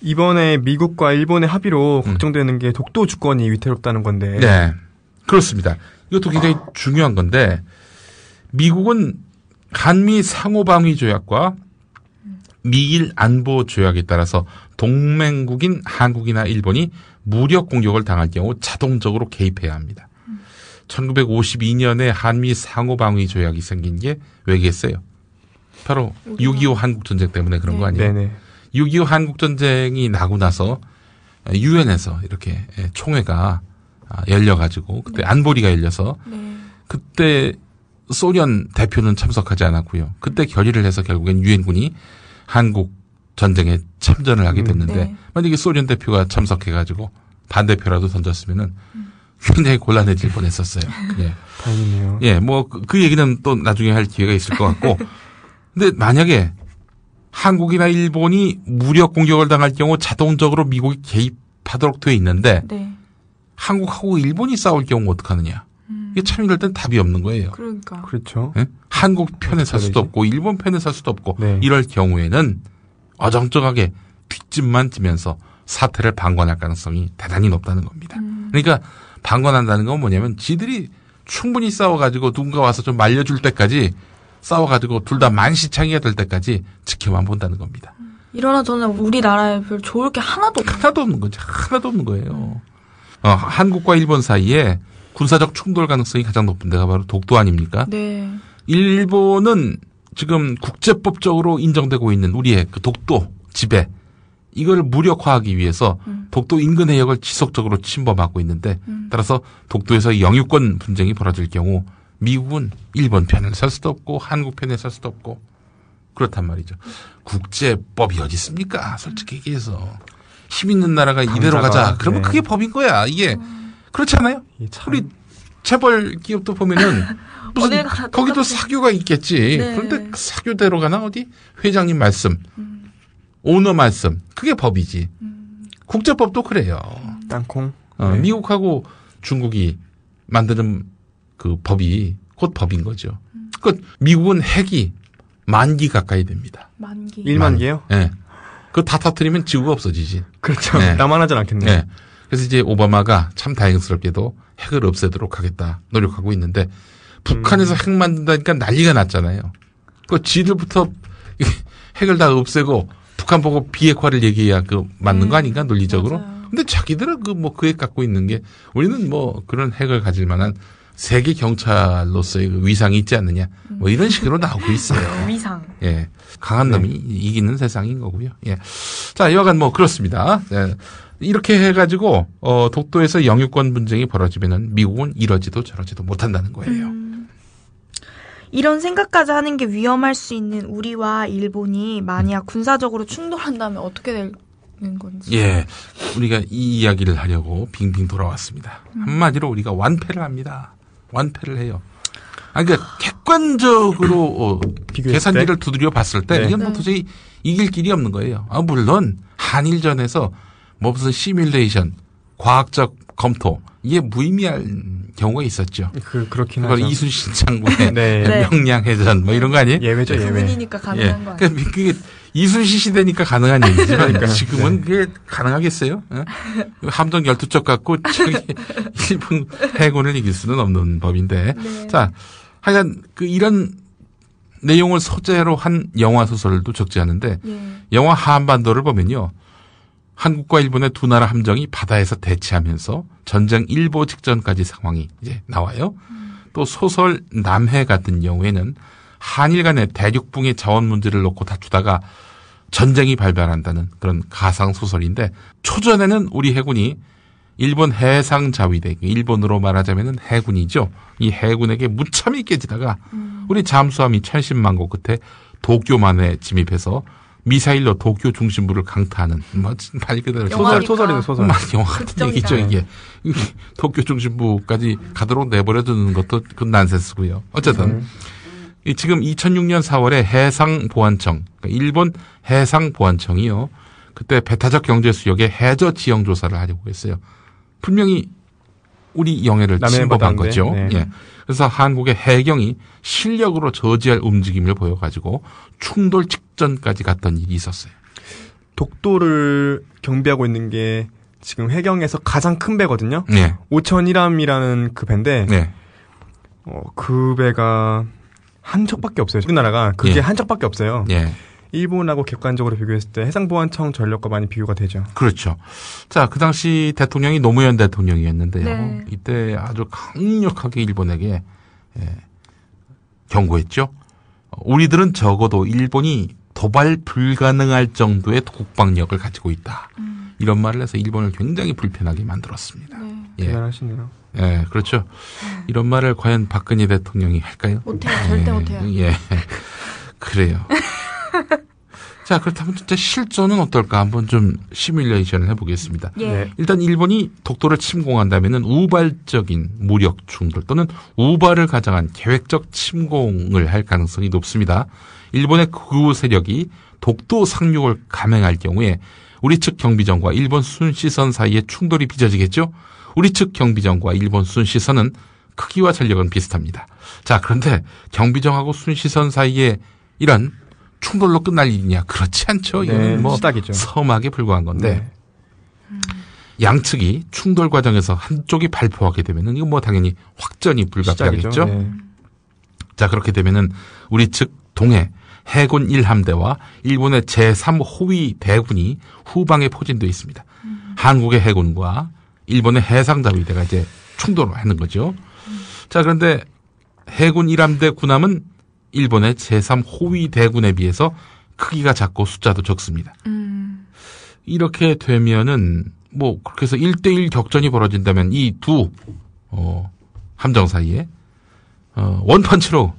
이번에 미국과 일본의 합의로 음. 걱정되는 음. 게 독도 주권이 위태롭다는 건데. 네. 그렇습니다. 이것도 굉장히 아. 중요한 건데 미국은 한미 상호방위 조약과 미일 안보 조약에 따라서 동맹국인 한국이나 일본이 무력 공격을 당할 경우 자동적으로 개입해야 합니다. 1952년에 한미 상호방위 조약이 생긴 게 왜겠어요? 바로 6.25 한국전쟁 때문에 그런 거 네. 아니에요? 6.25 한국전쟁이 나고 나서 유엔에서 이렇게 총회가 열려가지고 그때 네. 안보리가 열려서 네. 그때 소련 대표는 참석하지 않았고요. 그때 음. 결의를 해서 결국엔 유엔군이 한국 전쟁에 참전을 하게 음. 됐는데 네. 만약에 소련 대표가 참석해가지고 반대표라도 던졌으면은 굉장히 곤란해질 뻔했었어요. 음. 예. 다행이네요. 예, 뭐그 그 얘기는 또 나중에 할 기회가 있을 것 같고. 근데 만약에 한국이나 일본이 무력 공격을 당할 경우 자동적으로 미국이 개입하도록 돼 있는데 네. 한국하고 일본이 싸울 경우 어떡하느냐? 이게 참 이럴 땐 답이 없는 거예요. 그러니까. 그렇죠. 네? 한국 편에 살 수도 그렇죠. 없고 일본 편에 살 수도 없고 네. 이럴 경우에는 어정쩡하게 뒷짐만 지면서 사태를 방관할 가능성이 대단히 높다는 겁니다. 음. 그러니까 방관한다는 건 뭐냐면 지들이 충분히 싸워가지고 누군가 와서 좀 말려줄 때까지 싸워가지고 둘 다 만시창이가 될 때까지 지켜만 본다는 겁니다. 음. 이러나 저는 우리나라에 별 좋을 게 하나도 없는 하나도 없는 거죠. 하나도 없는 거예요. 음. 어, 한국과 일본 사이에 군사적 충돌 가능성이 가장 높은 데가 바로 독도 아닙니까? 네. 일본은 지금 국제법적으로 인정되고 있는 우리의 그 독도 지배 이걸 무력화하기 위해서 음. 독도 인근 해역을 지속적으로 침범하고 있는데 음. 따라서 독도에서 영유권 분쟁이 벌어질 경우 미국은 일본 편을 설 수도 없고 한국 편에 설 수도 없고 그렇단 말이죠. 국제법이 어디 있습니까? 솔직히 음. 얘기해서 힘 있는 나라가 이대로 가자. 그러면 네. 그게 법인 거야. 이게 음. 그렇지않아요 참... 우리 재벌 기업도 보면은 무슨 거기도 사교가 있겠지. 네. 그런데 그 사교대로 가나 어디 회장님 말씀, 음. 오너 말씀 그게 법이지. 음. 국제법도 그래요. 땅콩. 어, 네. 미국하고 중국이 만드는 그 법이 곧 법인 거죠. 음. 그 미국은 핵이 만기 가까이 됩니다. 만기. 1만 개요? 예. 네. 그 그거 다 터트리면 지구가 없어지지. 그렇죠. 네. 예. 남아나진 않겠네요. 네. 그래서 이제 오바마가 참 다행스럽게도 핵을 없애도록 하겠다 노력하고 있는데 북한에서 음. 핵 만든다니까 난리가 났잖아요. 그 지들부터 핵을 다 없애고 북한 보고 비핵화를 얘기해야 그 맞는 거 음. 아닌가 논리적으로. 맞아 근데 자기들은 그 뭐그핵 갖고 있는 게 우리는 뭐 그런 핵을 가질 만한 세계 경찰로서의 그 위상이 있지 않느냐 뭐 이런 식으로 나오고 있어요. 위상. 예. 강한 놈이 네. 이기는 세상인 거고요. 예. 자, 이와간 뭐 그렇습니다. 예. 이렇게 해가지고 어, 독도에서 영유권 분쟁이 벌어지면은 미국은 이러지도 저러지도 못한다는 거예요. 음, 이런 생각까지 하는 게 위험할 수 있는 우리와 일본이 만약 음. 군사적으로 충돌한다면 어떻게 되는 건지. 예, 우리가 이 이야기를 하려고 빙빙 돌아왔습니다. 음. 한마디로 우리가 완패를 합니다. 완패를 해요. 아, 그러니까 객관적으로 어, 계산기를 두드려 봤을 때 네. 이건 뭐 도저히 이길 길이 없는 거예요. 아, 물론 한일전에서 뭐 무슨 시뮬레이션, 과학적 검토 이게 무의미한 경우가 있었죠. 그 그렇긴 하죠. 이순신 장군의 네. 명량해전 뭐 이런 거 아니에요? 예외죠 네. 예외. 국민이니까 가능한 예. 거예요. 그러니까 이순신 시대니까 가능한 얘기지만 그러니까, 지금은 네. 그게 가능하겠어요? 네? 함정 열두 척 갖고 저기 일본 해군을 이길 수는 없는 법인데. 네. 자, 하여간 그 이런 내용을 소재로 한 영화 소설도 적지 않은데 예. 영화 한반도를 보면요. 한국과 일본의 두 나라 함정이 바다에서 대치하면서 전쟁 일보 직전까지 상황이 이제 나와요. 음. 또 소설 남해 같은 경우에는 한일 간의 대륙붕의 자원 문제를 놓고 다투다가 전쟁이 발발한다는 그런 가상소설인데 초전에는 우리 해군이 일본 해상자위대, 그 일본으로 말하자면 해군이죠. 이 해군에게 무참히 깨지다가 음. 우리 잠수함이 7 0만곳 끝에 도쿄만에 진입해서 미사일로 도쿄 중심부를 강타하는 뭐말 그대로 소설 소설이네 소설 영화 같은 그 얘기죠 이게 도쿄 중심부까지 가도록 내버려두는 것도 그 난센스고요. 어쨌든 음. 지금 2006년 4월에 해상보안청, 그러니까 일본 해상보안청이요. 그때 배타적 경제수역에 해저 지형 조사를 하려고 했어요. 분명히 우리 영해를 침범한 거죠. 네. 예. 그래서 한국의 해경이 실력으로 저지할 움직임을 보여가지고 충돌 직전까지 갔던 일이 있었어요. 독도를 경비하고 있는 게 지금 해경에서 가장 큰 배거든요. 네. 5 0일함이라는그 배인데 네. 어, 그 배가 한 척밖에 없어요. 우리나라가 그게 예. 한 척밖에 없어요. 예. 일본하고 객관적으로 비교했을 때 해상보안청 전력과 많이 비교가 되죠. 그렇죠. 자, 그 당시 대통령이 노무현 대통령이었는데요. 네. 이때 아주 강력하게 일본에게 예, 경고했죠. 우리들은 적어도 일본이 도발 불가능할 정도의 국방력을 가지고 있다. 음. 이런 말을 해서 일본을 굉장히 불편하게 만들었습니다. 네. 예. 대단하시네요. 예, 그렇죠. 이런 말을 과연 박근혜 대통령이 할까요? 못해요. 절대 예, 못해요. 예. 그래요. 자, 그렇다면 진짜 실전은 어떨까 한번 좀 시뮬레이션을 해보겠습니다. 예. 네. 일단 일본이 독도를 침공한다면 우발적인 무력 충돌 또는 우발을 가장한 계획적 침공을 할 가능성이 높습니다. 일본의 극우 그 세력이 독도 상륙을 감행할 경우에 우리 측 경비정과 일본 순시선 사이에 충돌이 빚어지겠죠? 우리 측 경비정과 일본 순시선은 크기와 전력은 비슷합니다. 자, 그런데 경비정하고 순시선 사이에 이런 충돌로 끝날 일이냐? 그렇지 않죠. 네, 이건 뭐 시작이죠. 섬하게 불과한 건데 네. 음. 양측이 충돌 과정에서 한쪽이 발포하게 되면은 이건 뭐 당연히 확전이 불가피하겠죠. 네. 자, 그렇게 되면은 우리 측 동해 해군 1함대와 일본의 제3호위 대군이 후방에 포진돼 있습니다. 음. 한국의 해군과 일본의 해상 자위대가 이제 충돌을 하는 거죠. 자, 그런데 해군 1함대 군함은 일본의 제3호위대군에 비해서 크기가 작고 숫자도 적습니다. 음. 이렇게 되면은 뭐 그렇게 해서 1대1 격전이 벌어진다면 이 두 어, 함정 사이에 어, 원펀치로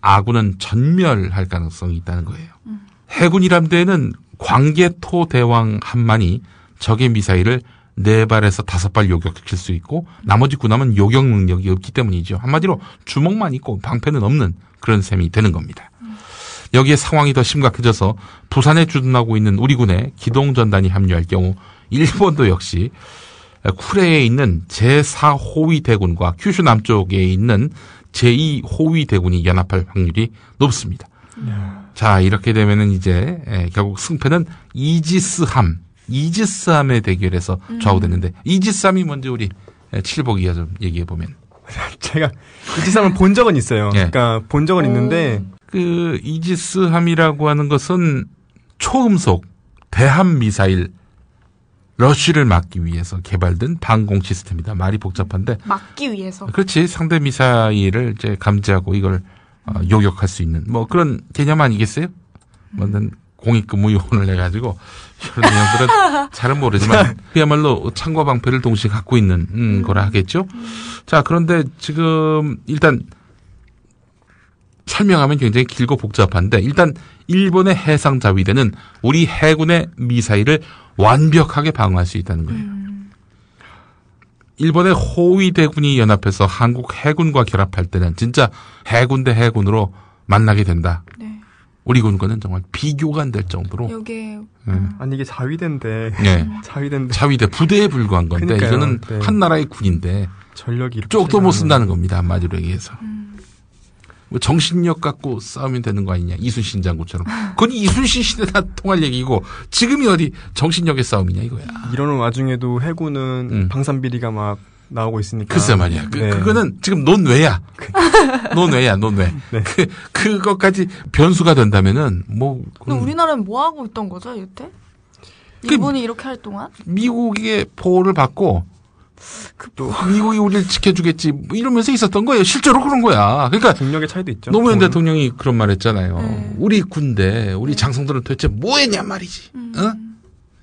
아군은 전멸할 가능성이 있다는 거예요. 음. 해군 1함대는 에 광개토 대왕 한만이 적의 미사일을 네 발에서 다섯 발 요격시킬 수 있고 나머지 군함은 요격 능력이 없기 때문이죠. 한마디로 주먹만 있고 방패는 없는 그런 셈이 되는 겁니다. 여기에 상황이 더 심각해져서 부산에 주둔하고 있는 우리 군의 기동 전단이 합류할 경우 일본도 역시 쿠레에 있는 제4호위 대군과 큐슈 남쪽에 있는 제2호위 대군이 연합할 확률이 높습니다. 네. 자, 이렇게 되면은 이제 결국 승패는 이지스함 이지삼의 대결에서 음. 좌우됐는데 음. 이지삼이 뭔지 우리 칠복이가 좀 얘기해 보면. 제가 이지삼을 본 적은 있어요. 네. 그러니까 본 적은 오. 있는데 그 이지스함이라고 하는 것은 초음속 대함 미사일 러쉬를 막기 위해서 개발된 방공 시스템이다. 말이 복잡한데 막기 위해서. 그렇지 상대 미사일을 이제 감지하고 이걸 어, 요격할 수 있는 뭐 그런 개념 아니겠어요? 뭐는 공익근무 요원을 해가지고 이런 내용들은 잘은 모르지만 그야말로 창과 방패를 동시에 갖고 있는 음, 음, 거라 하겠죠. 자 그런데 지금 일단 설명하면 굉장히 길고 복잡한데 일단 일본의 해상 자위대는 우리 해군의 미사일을 완벽하게 방어할 수 있다는 거예요. 음. 일본의 호위대군이 연합해서 한국 해군과 결합할 때는 진짜 해군 대 해군으로 만나게 된다. 네. 우리 군과는 정말 비교가 안 될 정도로. 여기 네. 예. 음. 아니 이게 자위대인데. 네. 자위대인데. 자위대 부대에 불과한 건데 그러니까요. 이거는 네. 한 나라의 군인데 전력이 쪽도 못 쓴다는 겁니다. 한마디로 얘기해서. 음. 뭐 정신력 갖고 싸우면 되는 거 아니냐 이순신 장군처럼 그건 이순신 시대 다 통할 얘기고 지금이 어디 정신력의 싸움이냐 이거야 이러는 와중에도 해군은 음. 방산 비리가 막 나오고 있으니까. 글쎄 말이야. 그, 네. 그거는 지금 논외야. 논외야, 논외. 네. 그, 그것까지 변수가 된다면은 뭐. 근데 우리나라는 뭐 하고 있던 거죠, 이때? 일본이 그, 이렇게 할 동안? 미국의 보호를 받고 그 또 미국이 우리를 지켜주겠지 뭐 이러면서 있었던 거예요. 실제로 그런 거야. 그러니까 중력의 차이도 있죠. 노무현 음. 대통령이 그런 말했잖아요. 네. 우리 군대, 우리 네. 장성들은 도대체 뭐했냐 말이지. 음. 어?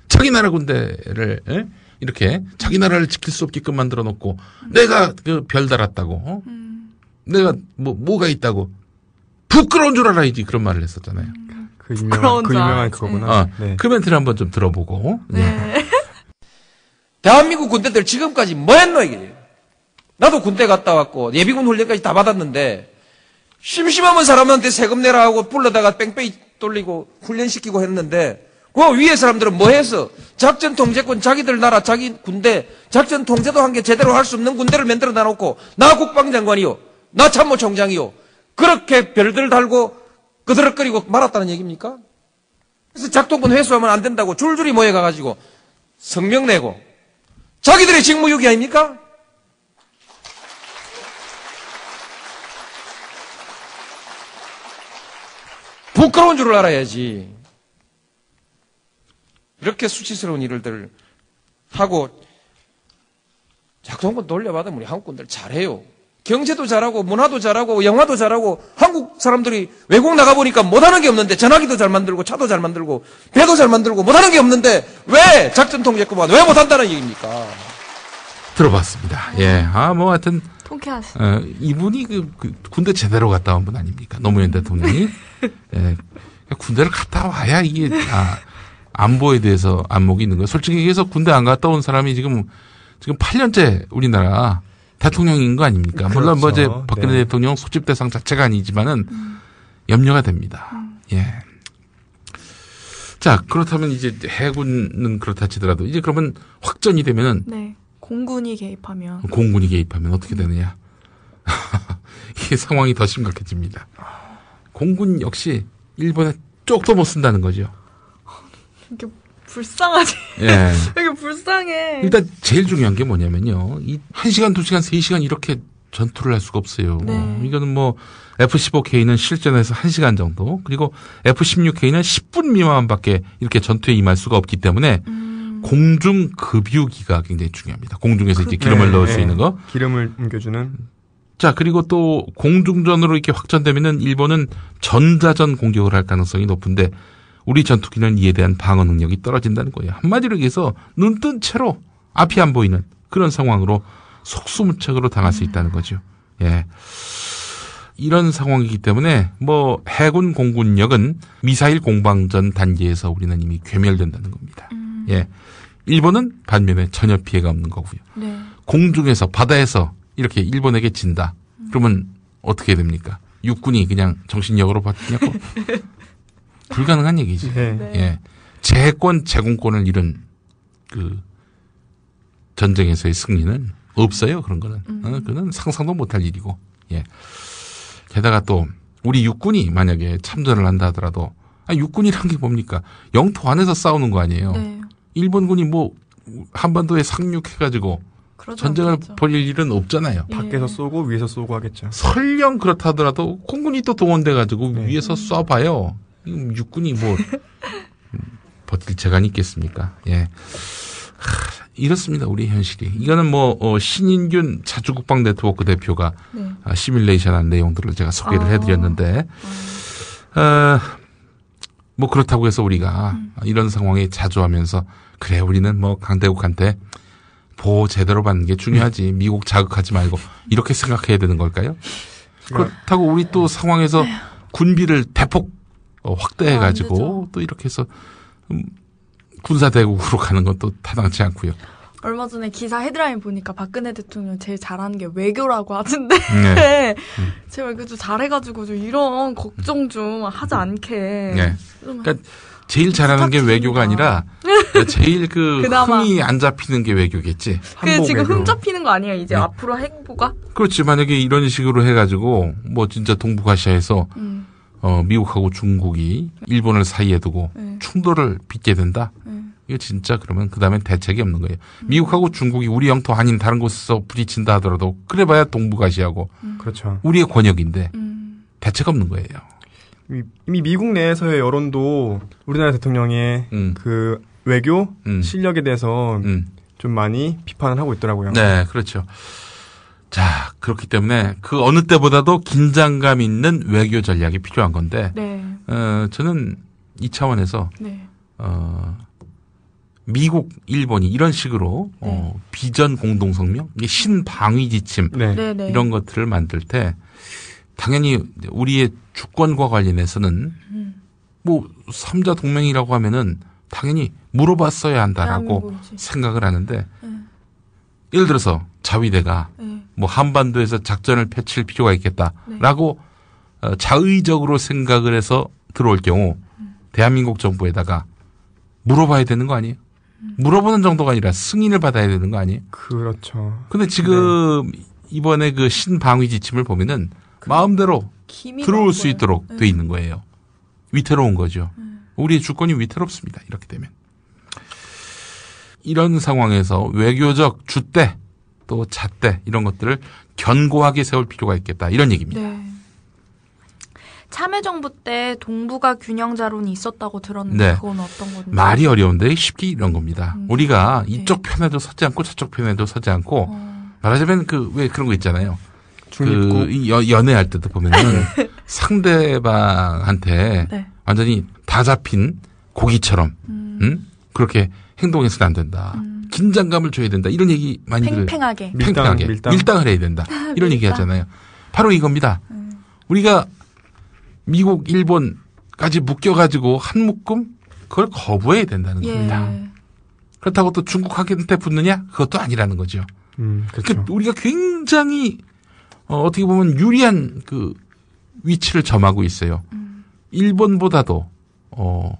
자기 나라 군대를 에? 예? 이렇게 자기 나라를 지킬 수 없게끔 만들어 놓고 음. 내가 그 별 달았다고 어? 음. 내가 뭐 뭐가 있다고 부끄러운 줄 알아야지 그런 말을 했었잖아요. 음. 그 유명한, 그 유명한 그거구나. 어, 네. 어, 그 멘트를 한번 좀 들어보고. 어? 네. 예. 대한민국 군대들 지금까지 뭐 했노 이게. 나도 군대 갔다 왔고 예비군 훈련까지 다 받았는데 심심하면 사람한테 세금 내라 하고 불러다가 뺑뺑이 돌리고 훈련시키고 했는데 그 위에 사람들은 뭐 해서 작전 통제권 자기들 나라 자기 군대 작전 통제도 한 게 제대로 할 수 없는 군대를 만들어 놔놓고 나 국방장관이요 나 참모총장이요 그렇게 별들 달고 그들럭거리고 말았다는 얘기입니까? 그래서 작동권 회수하면 안 된다고 줄줄이 모여가가지고 성명 내고 자기들의 직무유기 아닙니까? 부끄러운 줄을 알아야지. 이렇게 수치스러운 일들을 하고 작동권 돌려받으면 우리 한국군들 잘해요. 경제도 잘하고 문화도 잘하고 영화도 잘하고 한국 사람들이 외국 나가보니까 못하는 게 없는데 전화기도 잘 만들고 차도 잘 만들고 배도 잘 만들고 못하는 게 없는데 왜 작전통제법안 왜 못한다는 얘기입니까? 들어봤습니다. 예. 아, 뭐 하여튼. 통쾌하시 어, 이분이 그, 그, 군대 제대로 갔다 온 분 아닙니까? 노무현 대통령이. 예. 군대를 갔다 와야 이게 다. 안보에 대해서 안목이 있는 거예요. 솔직히 얘기해서 군대 안 갔다 온 사람이 지금 지금 8년째 우리나라 대통령인 거 아닙니까? 그렇죠. 물론 뭐 이제 그렇죠. 박근혜 네. 대통령 소집 대상 자체가 아니지만은 음. 염려가 됩니다. 음. 예. 자 그렇다면 이제 해군은 그렇다 치더라도 이제 그러면 확전이 되면은 네. 공군이 개입하면 공군이 개입하면 어떻게 되느냐? 이 상황이 더 심각해집니다. 공군 역시 일본에 쪽도 못 쓴다는 거죠. 이렇게 불쌍하지. 예. 이렇게 불쌍해. 일단 제일 중요한 게 뭐냐면요. 이 1시간, 2시간, 3시간 이렇게 전투를 할 수가 없어요. 네. 어, 이거는 뭐 F-15K는 실전에서 1시간 정도 그리고 F-16K는 10분 미만밖에 이렇게 전투에 임할 수가 없기 때문에 음. 공중 급유기가 굉장히 중요합니다. 공중에서 이제 그- 기름을 네, 넣을 네. 수 있는 거. 네. 기름을 옮겨주는. 자 그리고 또 공중전으로 이렇게 확전되면은 일본은 전자전 공격을 할 가능성이 높은데 우리 전투기는 이에 대한 방어 능력이 떨어진다는 거예요. 한마디로 얘기해서 눈뜬 채로 앞이 안 보이는 그런 상황으로 속수무책으로 당할 수 있다는 거죠. 예. 이런 상황이기 때문에 뭐 해군 공군력은 미사일 공방전 단계에서 우리는 이미 괴멸된다는 겁니다. 음. 예. 일본은 반면에 전혀 피해가 없는 거고요. 네. 공중에서 바다에서 이렇게 일본에게 진다. 그러면 어떻게 됩니까? 육군이 그냥 정신력으로 바뀌냐고 불가능한 얘기지. 네. 네. 예. 재권 제공권을 잃은 그 전쟁에서의 승리는 없어요. 그런 거는. 음. 어, 그는 상상도 못할 일이고. 예. 게다가 또 우리 육군이 만약에 참전을 한다 하더라도 아, 육군이란 게 뭡니까? 영토 안에서 싸우는 거 아니에요. 네. 일본군이 뭐 한반도에 상륙해가지고 전쟁을 벌일 일은 없잖아요. 예. 밖에서 쏘고 위에서 쏘고 하겠죠. 설령 그렇다더라도 하 공군이 또 동원돼가지고 네. 위에서 쏴봐요. 음, 육군이 뭐 음, 버틸 재간이 있겠습니까? 예. 하, 이렇습니다 우리 현실이 이거는 뭐 어, 신인균 자주국방 네트워크 대표가 네. 아, 시뮬레이션한 내용들을 제가 소개를 아. 해드렸는데 어, 뭐 그렇다고 해서 우리가 음. 이런 상황에 자주하면서 그래 우리는 뭐 강대국한테 보호 제대로 받는 게 중요하지 음. 미국 자극하지 말고 이렇게 생각해야 되는 걸까요? 그러니까 그렇다고 우리 또 상황에서 네. 군비를 대폭 어, 확대해가지고 아, 또 이렇게 해서 음, 군사대국으로 가는 건 또 타당치 않고요. 얼마 전에 기사 헤드라인 보니까 박근혜 대통령 제일 잘하는 게 외교라고 하던데 네. 음. 제 외교 좀 잘해가지고 좀 이런 걱정 좀 하지 음. 않게. 네. 그러니까 제일 잘하는 게 외교가 아니라 제일 그그 흥이 안 잡히는 게 외교겠지. 그 지금 외흥 잡히는 거 아니에요? 이제 네. 앞으로 행보가? 그렇지 만약에 이런 식으로 해가지고 뭐 진짜 동북아시아에서 음. 어, 미국하고 중국이 일본을 사이에 두고 네. 충돌을 빚게 된다. 네. 이거 진짜 그러면 그 다음엔 대책이 없는 거예요. 음. 미국하고 중국이 우리 영토 아닌 다른 곳에서 부딪힌다 하더라도 그래봐야 동북아시아고 음. 그렇죠. 우리의 권역인데 음. 대책 없는 거예요. 이미 미국 내에서의 여론도 우리나라 대통령의 음. 그 외교 음. 실력에 대해서 좀 많이 비판을 하고 있더라고요. 네, 그렇죠. 자, 그렇기 때문에 그 어느 때보다도 긴장감 있는 외교 전략이 필요한 건데, 네. 어, 저는 이 차원에서, 네. 어, 미국, 일본이 이런 식으로, 어, 네. 어, 비전 공동성명, 신방위 지침, 네. 네, 네. 이런 것들을 만들 때, 당연히 우리의 주권과 관련해서는, 음. 뭐, 삼자 동맹이라고 하면은, 당연히 물어봤어야 한다라고 아, 생각을 하는데, 음. 예를 들어서 자위대가 네. 뭐 한반도에서 작전을 펼칠 필요가 있겠다라고 네. 어, 자의적으로 생각을 해서 들어올 경우 음. 대한민국 정부에다가 물어봐야 되는 거 아니에요? 음. 물어보는 정도가 아니라 승인을 받아야 되는 거 아니에요? 그렇죠. 근데 지금 네. 이번에 그 신방위 지침을 보면은 그 마음대로 들어올 수 있도록 네. 돼 있는 거예요. 위태로운 거죠. 네. 우리의 주권이 위태롭습니다. 이렇게 되면. 이런 상황에서 외교적 주대 또 잣대 이런 것들을 견고하게 세울 필요가 있겠다 이런 얘기입니다. 네. 참여정부 때 동북아 균형자론이 있었다고 들었는데 네. 그건 어떤 건지 말이 어려운데 쉽게 이런 겁니다. 음. 우리가 네. 이쪽 네. 편에도 서지 않고 저쪽 편에도 서지 않고 어. 말하자면 그 왜 그런 거 있잖아요. 그 여, 연애할 때도 보면은 네. 상대방한테 네. 완전히 다 잡힌 고기처럼 음. 음? 그렇게 행동해서는 안 된다. 음. 긴장감을 줘야 된다. 이런 얘기 많이 들어요. 팽팽하게. 팽팽하게. 밀당, 밀당. 을 해야 된다. 이런 밀당. 얘기 하잖아요. 바로 이겁니다. 음. 우리가 미국, 일본까지 묶여가지고 한 묶음 그걸 거부해야 된다는 예. 겁니다. 그렇다고 또 중국한테 붙느냐? 그것도 아니라는 거죠. 음, 그렇죠. 그러니까 우리가 굉장히 어, 어떻게 보면 유리한 그 위치를 점하고 있어요. 음. 일본보다도 어,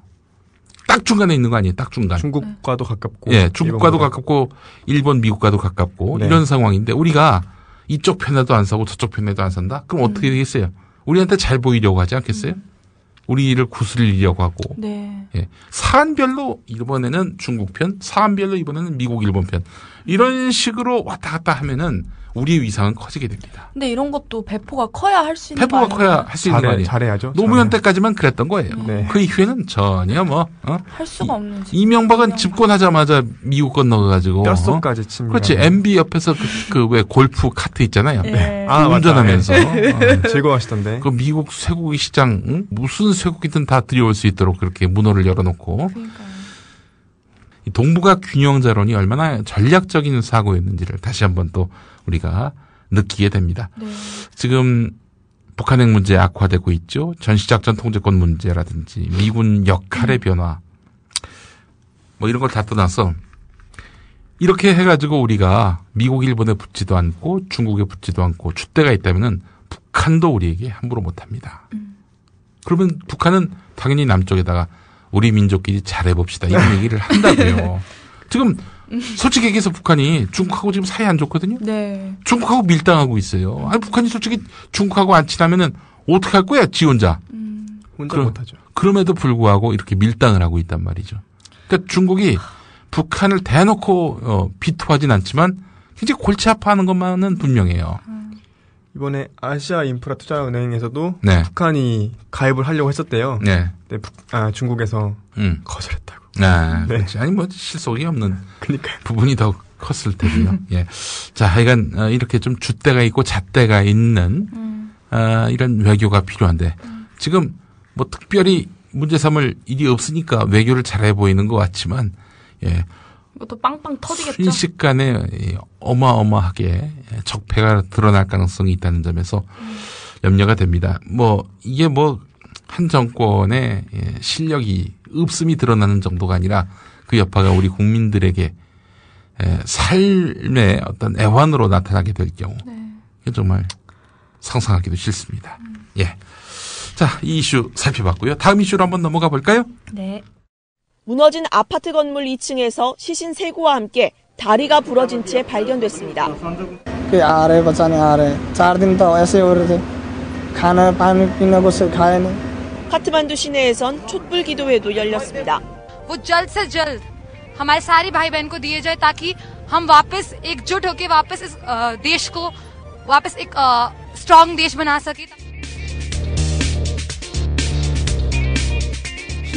딱 중간에 있는 거 아니에요? 딱 중간. 중국과도 네. 가깝고. 예, 중국과도 가깝고 일본, 미국과도 가깝고 네. 이런 상황인데 우리가 이쪽 편에도 안 사고 저쪽 편에도 안 산다? 그럼 음. 어떻게 되겠어요? 우리한테 잘 보이려고 하지 않겠어요? 음. 우리를 구슬리려고 하고. 네. 예. 사안별로 이번에는 중국 편, 사안별로 이번에는 미국 일본 편. 이런 식으로 왔다 갔다 하면은 우리의 위상은 커지게 됩니다. 근데 이런 것도 배포가 커야 할 수 있는 배포가 커야 할 수 있는 거아니 잘해야죠. 노무현 잘해. 때까지만 그랬던 거예요. 네. 그 이후에는 전혀 뭐할 어? 수가 없는. 이, 명박은 집권하자마자 미국 건너가지고 어? 뼛속까지 침. 어? 그렇지. MB 옆에서 그왜 그, 그 골프 카트 있잖아요. 네. 아, 운전하면서 아, 즐거워하시던데. 그 미국 쇠고기 시장 응? 무슨 쇠고기든 다 들여올 수 있도록 그렇게 문호를 열어놓고. 그러니까 동북아 균형자론이 얼마나 전략적인 사고였는지를 다시 한번 또 우리가 느끼게 됩니다. 네. 지금 북한 핵 문제 악화되고 있죠. 전시작전 통제권 문제라든지 미군 역할의 음. 변화 뭐 이런 걸 다 떠나서 이렇게 해가지고 우리가 미국 일본에 붙지도 않고 중국에 붙지도 않고 주대가 있다면은 북한도 우리에게 함부로 못합니다. 음. 그러면 북한은 당연히 남쪽에다가 우리 민족끼리 잘해봅시다 이런 네. 얘기를 한다고요. 네. 지금 솔직히 얘기해서 북한이 중국하고 지금 사이 안 좋거든요. 네. 중국하고 밀당하고 있어요. 아니 북한이 솔직히 중국하고 안 친하면은 어떻게 할 거야 지 혼자. 음. 혼자 그럼, 못하죠. 그럼에도 불구하고 이렇게 밀당을 하고 있단 말이죠. 그러니까 중국이 북한을 대놓고 어, 비토하진 않지만 굉장히 골치 아파하는 것만은 분명해요. 음. 이번에 아시아 인프라 투자 은행에서도 네. 북한이 가입을 하려고 했었대요. 네. 네 북, 아, 중국에서 음. 거절했다고. 아, 네. 그렇지. 아니 뭐 실속이 없는 그러니까 부분이 더 컸을 테고요. 예. 자, 하여간 어, 이렇게 좀 주대가 있고 잣대가 있는 음. 아, 이런 외교가 필요한데 음. 지금 뭐 특별히 문제 삼을 일이 없으니까 외교를 잘해 보이는 것 같지만 예. 이것도 뭐 빵빵 터지겠죠. 순식간에 어마어마하게 적폐가 드러날 가능성이 있다는 점에서 음. 염려가 됩니다. 뭐 이게 뭐 한 정권의 예, 실력이 읍슴이 드러나는 정도가 아니라 그 여파가 우리 국민들에게 예, 삶의 어떤 애환으로 나타나게 될 경우 네. 정말 상상하기도 싫습니다. 음. 예. 자, 이 이슈 살펴봤고요. 다음 이슈로 한번 넘어가 볼까요? 네. 무너진 아파트 건물 2층에서 시신 3구와 함께 다리가 부러진 채 발견됐습니다. कि आ रहे बचाने आ रहे चार दिन तो ऐसे हो रहे थे खाना पानी पीना कुछ खाए नहीं 카트만두 시내에선 촛불 기도회도 열렸습니다. वो जल्द से जल्द हमारे सारे भाई बहन को दिए जाए ताकि हम वापस एकजुट होकर वापस इस अ, देश को वापस एक स्ट्रांग देश बना सके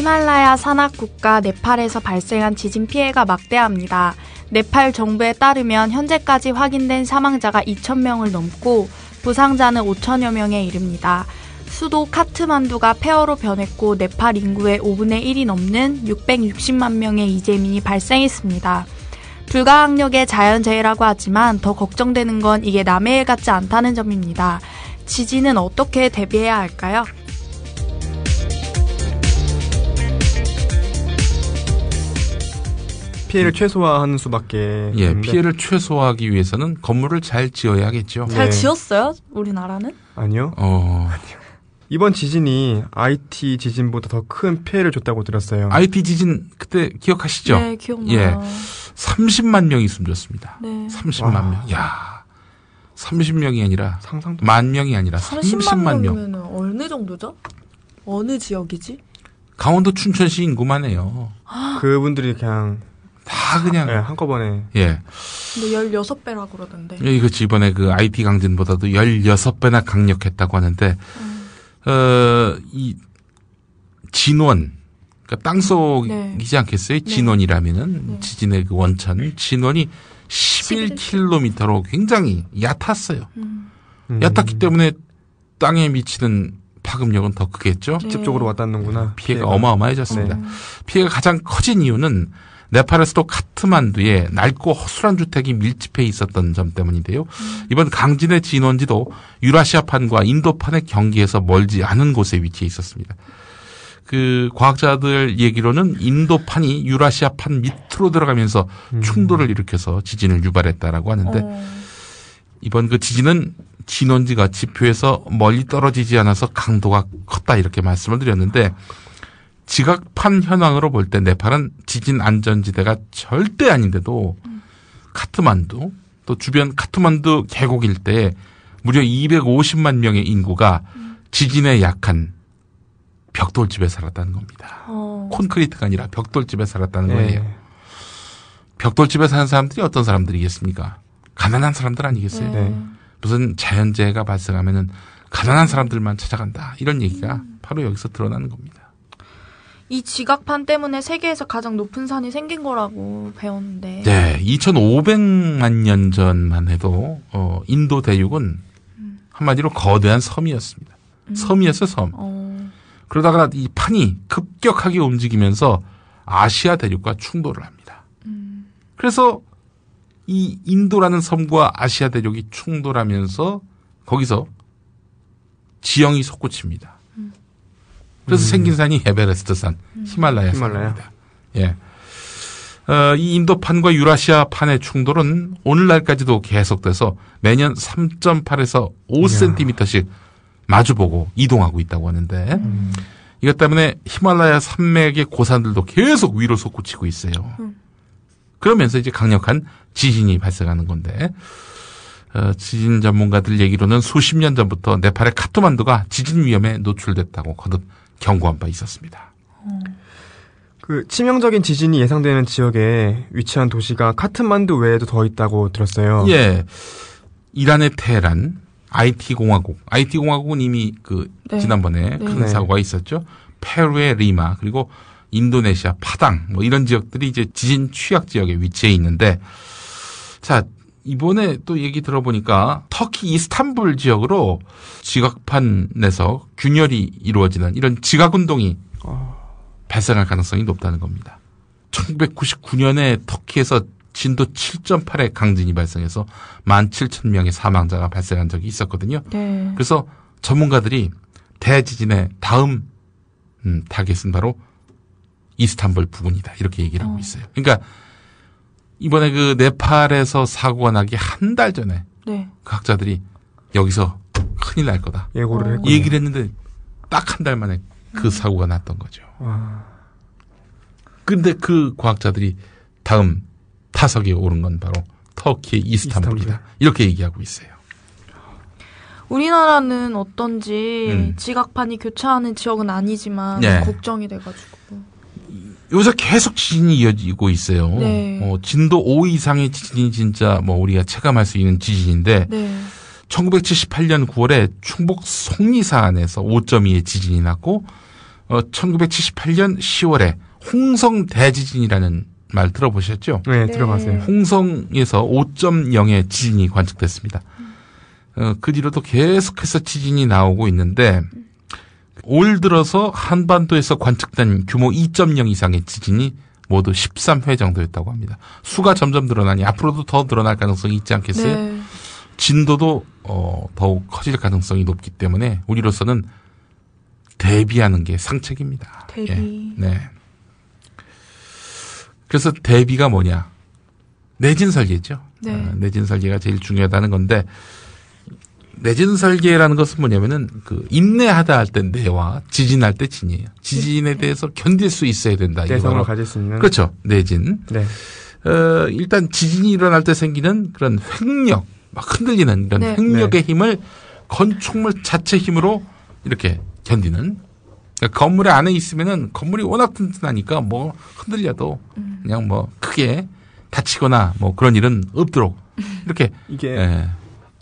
히말라야 산악 국가 네팔에서 발생한 지진 피해가 막대합니다. 네팔 정부에 따르면 현재까지 확인된 사망자가 2,000명을 넘고 부상자는 5천여 명에 이릅니다. 수도 카트만두가 폐허로 변했고 네팔 인구의 5분의 1이 넘는 660만 명의 이재민이 발생했습니다. 불가항력의 자연재해라고 하지만 더 걱정되는 건 이게 남의 일 같지 않다는 점입니다. 지진은 어떻게 대비해야 할까요? 피해를 최소화하는 수밖에. 예, 피해를 최소화하기 위해서는 건물을 잘 지어야 하겠죠. 잘 네. 지었어요? 우리나라는? 아니요. 어. 아니요. 이번 지진이 IT 지진보다 더 큰 피해를 줬다고 들었어요. IT 지진 그때 기억하시죠? 네, 기억나요. 예. 30만 명이 숨졌습니다. 네. 30만 와. 명. 야. 30명이 아니라 상상도 만 명이 아니라 30만, 30만 명. 어느 정도죠? 어느 지역이지? 강원도 춘천시 인구만 해요. 그분들이 그냥 다 그냥 네, 한꺼번에 예. 근데 16배라 그러던데. 예, 이거 지 이번에 그 IT 강진보다도 16배나 강력했다고 하는데 음. 어이 진원 그러니까 땅속이지 음. 네. 않겠어요? 네. 진원이라면은 네. 지진의 그 원천 진원이 11km로 굉장히 얕았어요. 음. 음. 얕았기 때문에 땅에 미치는 파급력은 더 크겠죠. 네. 직접적으로 왔다는구나. 피해가, 피해가. 어마어마해졌습니다. 네. 피해가 가장 커진 이유는 네팔에서도 카트만두에 낡고 허술한 주택이 밀집해 있었던 점 때문인데요. 음. 이번 강진의 진원지도 유라시아판과 인도판의 경계에서 멀지 않은 곳에 위치해 있었습니다. 그 과학자들 얘기로는 인도판이 유라시아판 밑으로 들어가면서 음. 충돌을 일으켜서 지진을 유발했다라고 하는데 어. 이번 그 지진은 진원지가 지표에서 멀리 떨어지지 않아서 강도가 컸다 이렇게 말씀을 드렸는데 아, 지각판 현황으로 볼 때 네팔은 지진 안전지대가 절대 아닌데도 카트만두 또 주변 카트만두 계곡 일대에 무려 250만 명의 인구가 지진에 약한 벽돌집에 살았다는 겁니다. 어. 콘크리트가 아니라 벽돌집에 살았다는 네. 거예요. 벽돌집에 사는 사람들이 어떤 사람들이겠습니까? 가난한 사람들 아니겠어요? 네. 무슨 자연재해가 발생하면은 가난한 사람들만 찾아간다 이런 얘기가 음. 바로 여기서 드러나는 겁니다. 이 지각판 때문에 세계에서 가장 높은 산이 생긴 거라고 배웠는데. 네, 2,500만 년 전만 해도 어, 인도 대륙은 음. 한마디로 거대한 섬이었습니다. 음. 섬이었어 섬. 어. 그러다가 이 판이 급격하게 움직이면서 아시아 대륙과 충돌을 합니다. 음. 그래서 이 인도라는 섬과 아시아 대륙이 충돌하면서 거기서 지형이 솟구칩니다. 그래서 음. 생긴 산이 에베레스트산, 음. 히말라야 산입니다. 예. 어, 이 인도판과 유라시아판의 충돌은 오늘날까지도 계속돼서 매년 3.8에서 5cm씩 마주보고 이동하고 있다고 하는데 음. 이것 때문에 히말라야 산맥의 고산들도 계속 위로 솟구치고 있어요. 음. 그러면서 이제 강력한 지진이 발생하는 건데 어, 지진 전문가들 얘기로는 수십 년 전부터 네팔의 카트만두가 지진 위험에 노출됐다고 거듭 경고한 바 있었습니다. 그 치명적인 지진이 예상되는 지역에 위치한 도시가 카트만두 외에도 더 있다고 들었어요. 예. 이란의 테란 IT 공화국. IT 공화국은 이미 그 네. 지난번에 네. 큰 네. 사고가 있었죠. 페루의 리마 그리고 인도네시아 파당 뭐 이런 지역들이 이제 지진 취약 지역에 위치해 있는데 자 이번에 또 얘기 들어보니까 터키 이스탄불 지역으로 지각판에서 균열이 이루어지는 이런 지각운동이 아. 발생할 가능성이 높다는 겁니다. 1999년에 터키에서 진도 7.8의 강진이 발생해서 17,000명의 사망자가 발생한 적이 있었거든요. 네. 그래서 전문가들이 대지진의 다음 음, 타겟은 바로 이스탄불 부근이다 이렇게 얘기를 하고 어. 있어요. 그러니까 이번에 그 네팔에서 사고가 나기 한 달 전에 네. 그 학자들이 여기서 큰일 날 거다. 예고를 어. 했고 얘기를 했는데 딱 한 달 만에 그 음. 사고가 났던 거죠. 아. 근데 그 과학자들이 다음 타석에 오른 건 바로 터키의 이스탄불이다. 이 이렇게 얘기하고 있어요. 우리나라는 어떤지 음. 지각판이 교차하는 지역은 아니지만 네. 걱정이 돼가지고. 요새 계속 지진이 이어지고 있어요. 네. 어, 진도 5 이상의 지진이 진짜 뭐 우리가 체감할 수 있는 지진인데 네. 1978년 9월에 충북 송리산에서 5.2의 지진이 났고 어, 1978년 10월에 홍성 대지진이라는 말 들어보셨죠? 네, 네. 들어봤어요. 홍성에서 5.0의 지진이 관측됐습니다. 어, 그 뒤로도 계속해서 지진이 나오고 있는데 음. 올 들어서 한반도에서 관측된 규모 2.0 이상의 지진이 모두 13회 정도였다고 합니다. 수가 점점 늘어나니 앞으로도 더 늘어날 가능성이 있지 않겠어요? 네. 진도도 어, 더욱 커질 가능성이 높기 때문에 우리로서는 대비하는 게 상책입니다. 대비. 예. 네. 그래서 대비가 뭐냐? 내진 설계죠. 네. 아, 어, 내진 설계가 제일 중요하다는 건데 내진 설계라는 것은 뭐냐면은 그 인내하다 할 때 내와 지진할 때 진이에요. 지진에 대해서 견딜 수 있어야 된다. 대성을 가질 수 있는. 그렇죠. 내진. 네. 어, 일단 지진이 일어날 때 생기는 그런 횡력, 막 흔들리는 이런 네. 횡력의 네. 힘을 건축물 자체 힘으로 이렇게 견디는. 그러니까 건물 에 안에 있으면은 건물이 워낙 튼튼하니까 뭐 흔들려도 음. 그냥 뭐 크게 다치거나 뭐 그런 일은 없도록 이렇게 이게 예.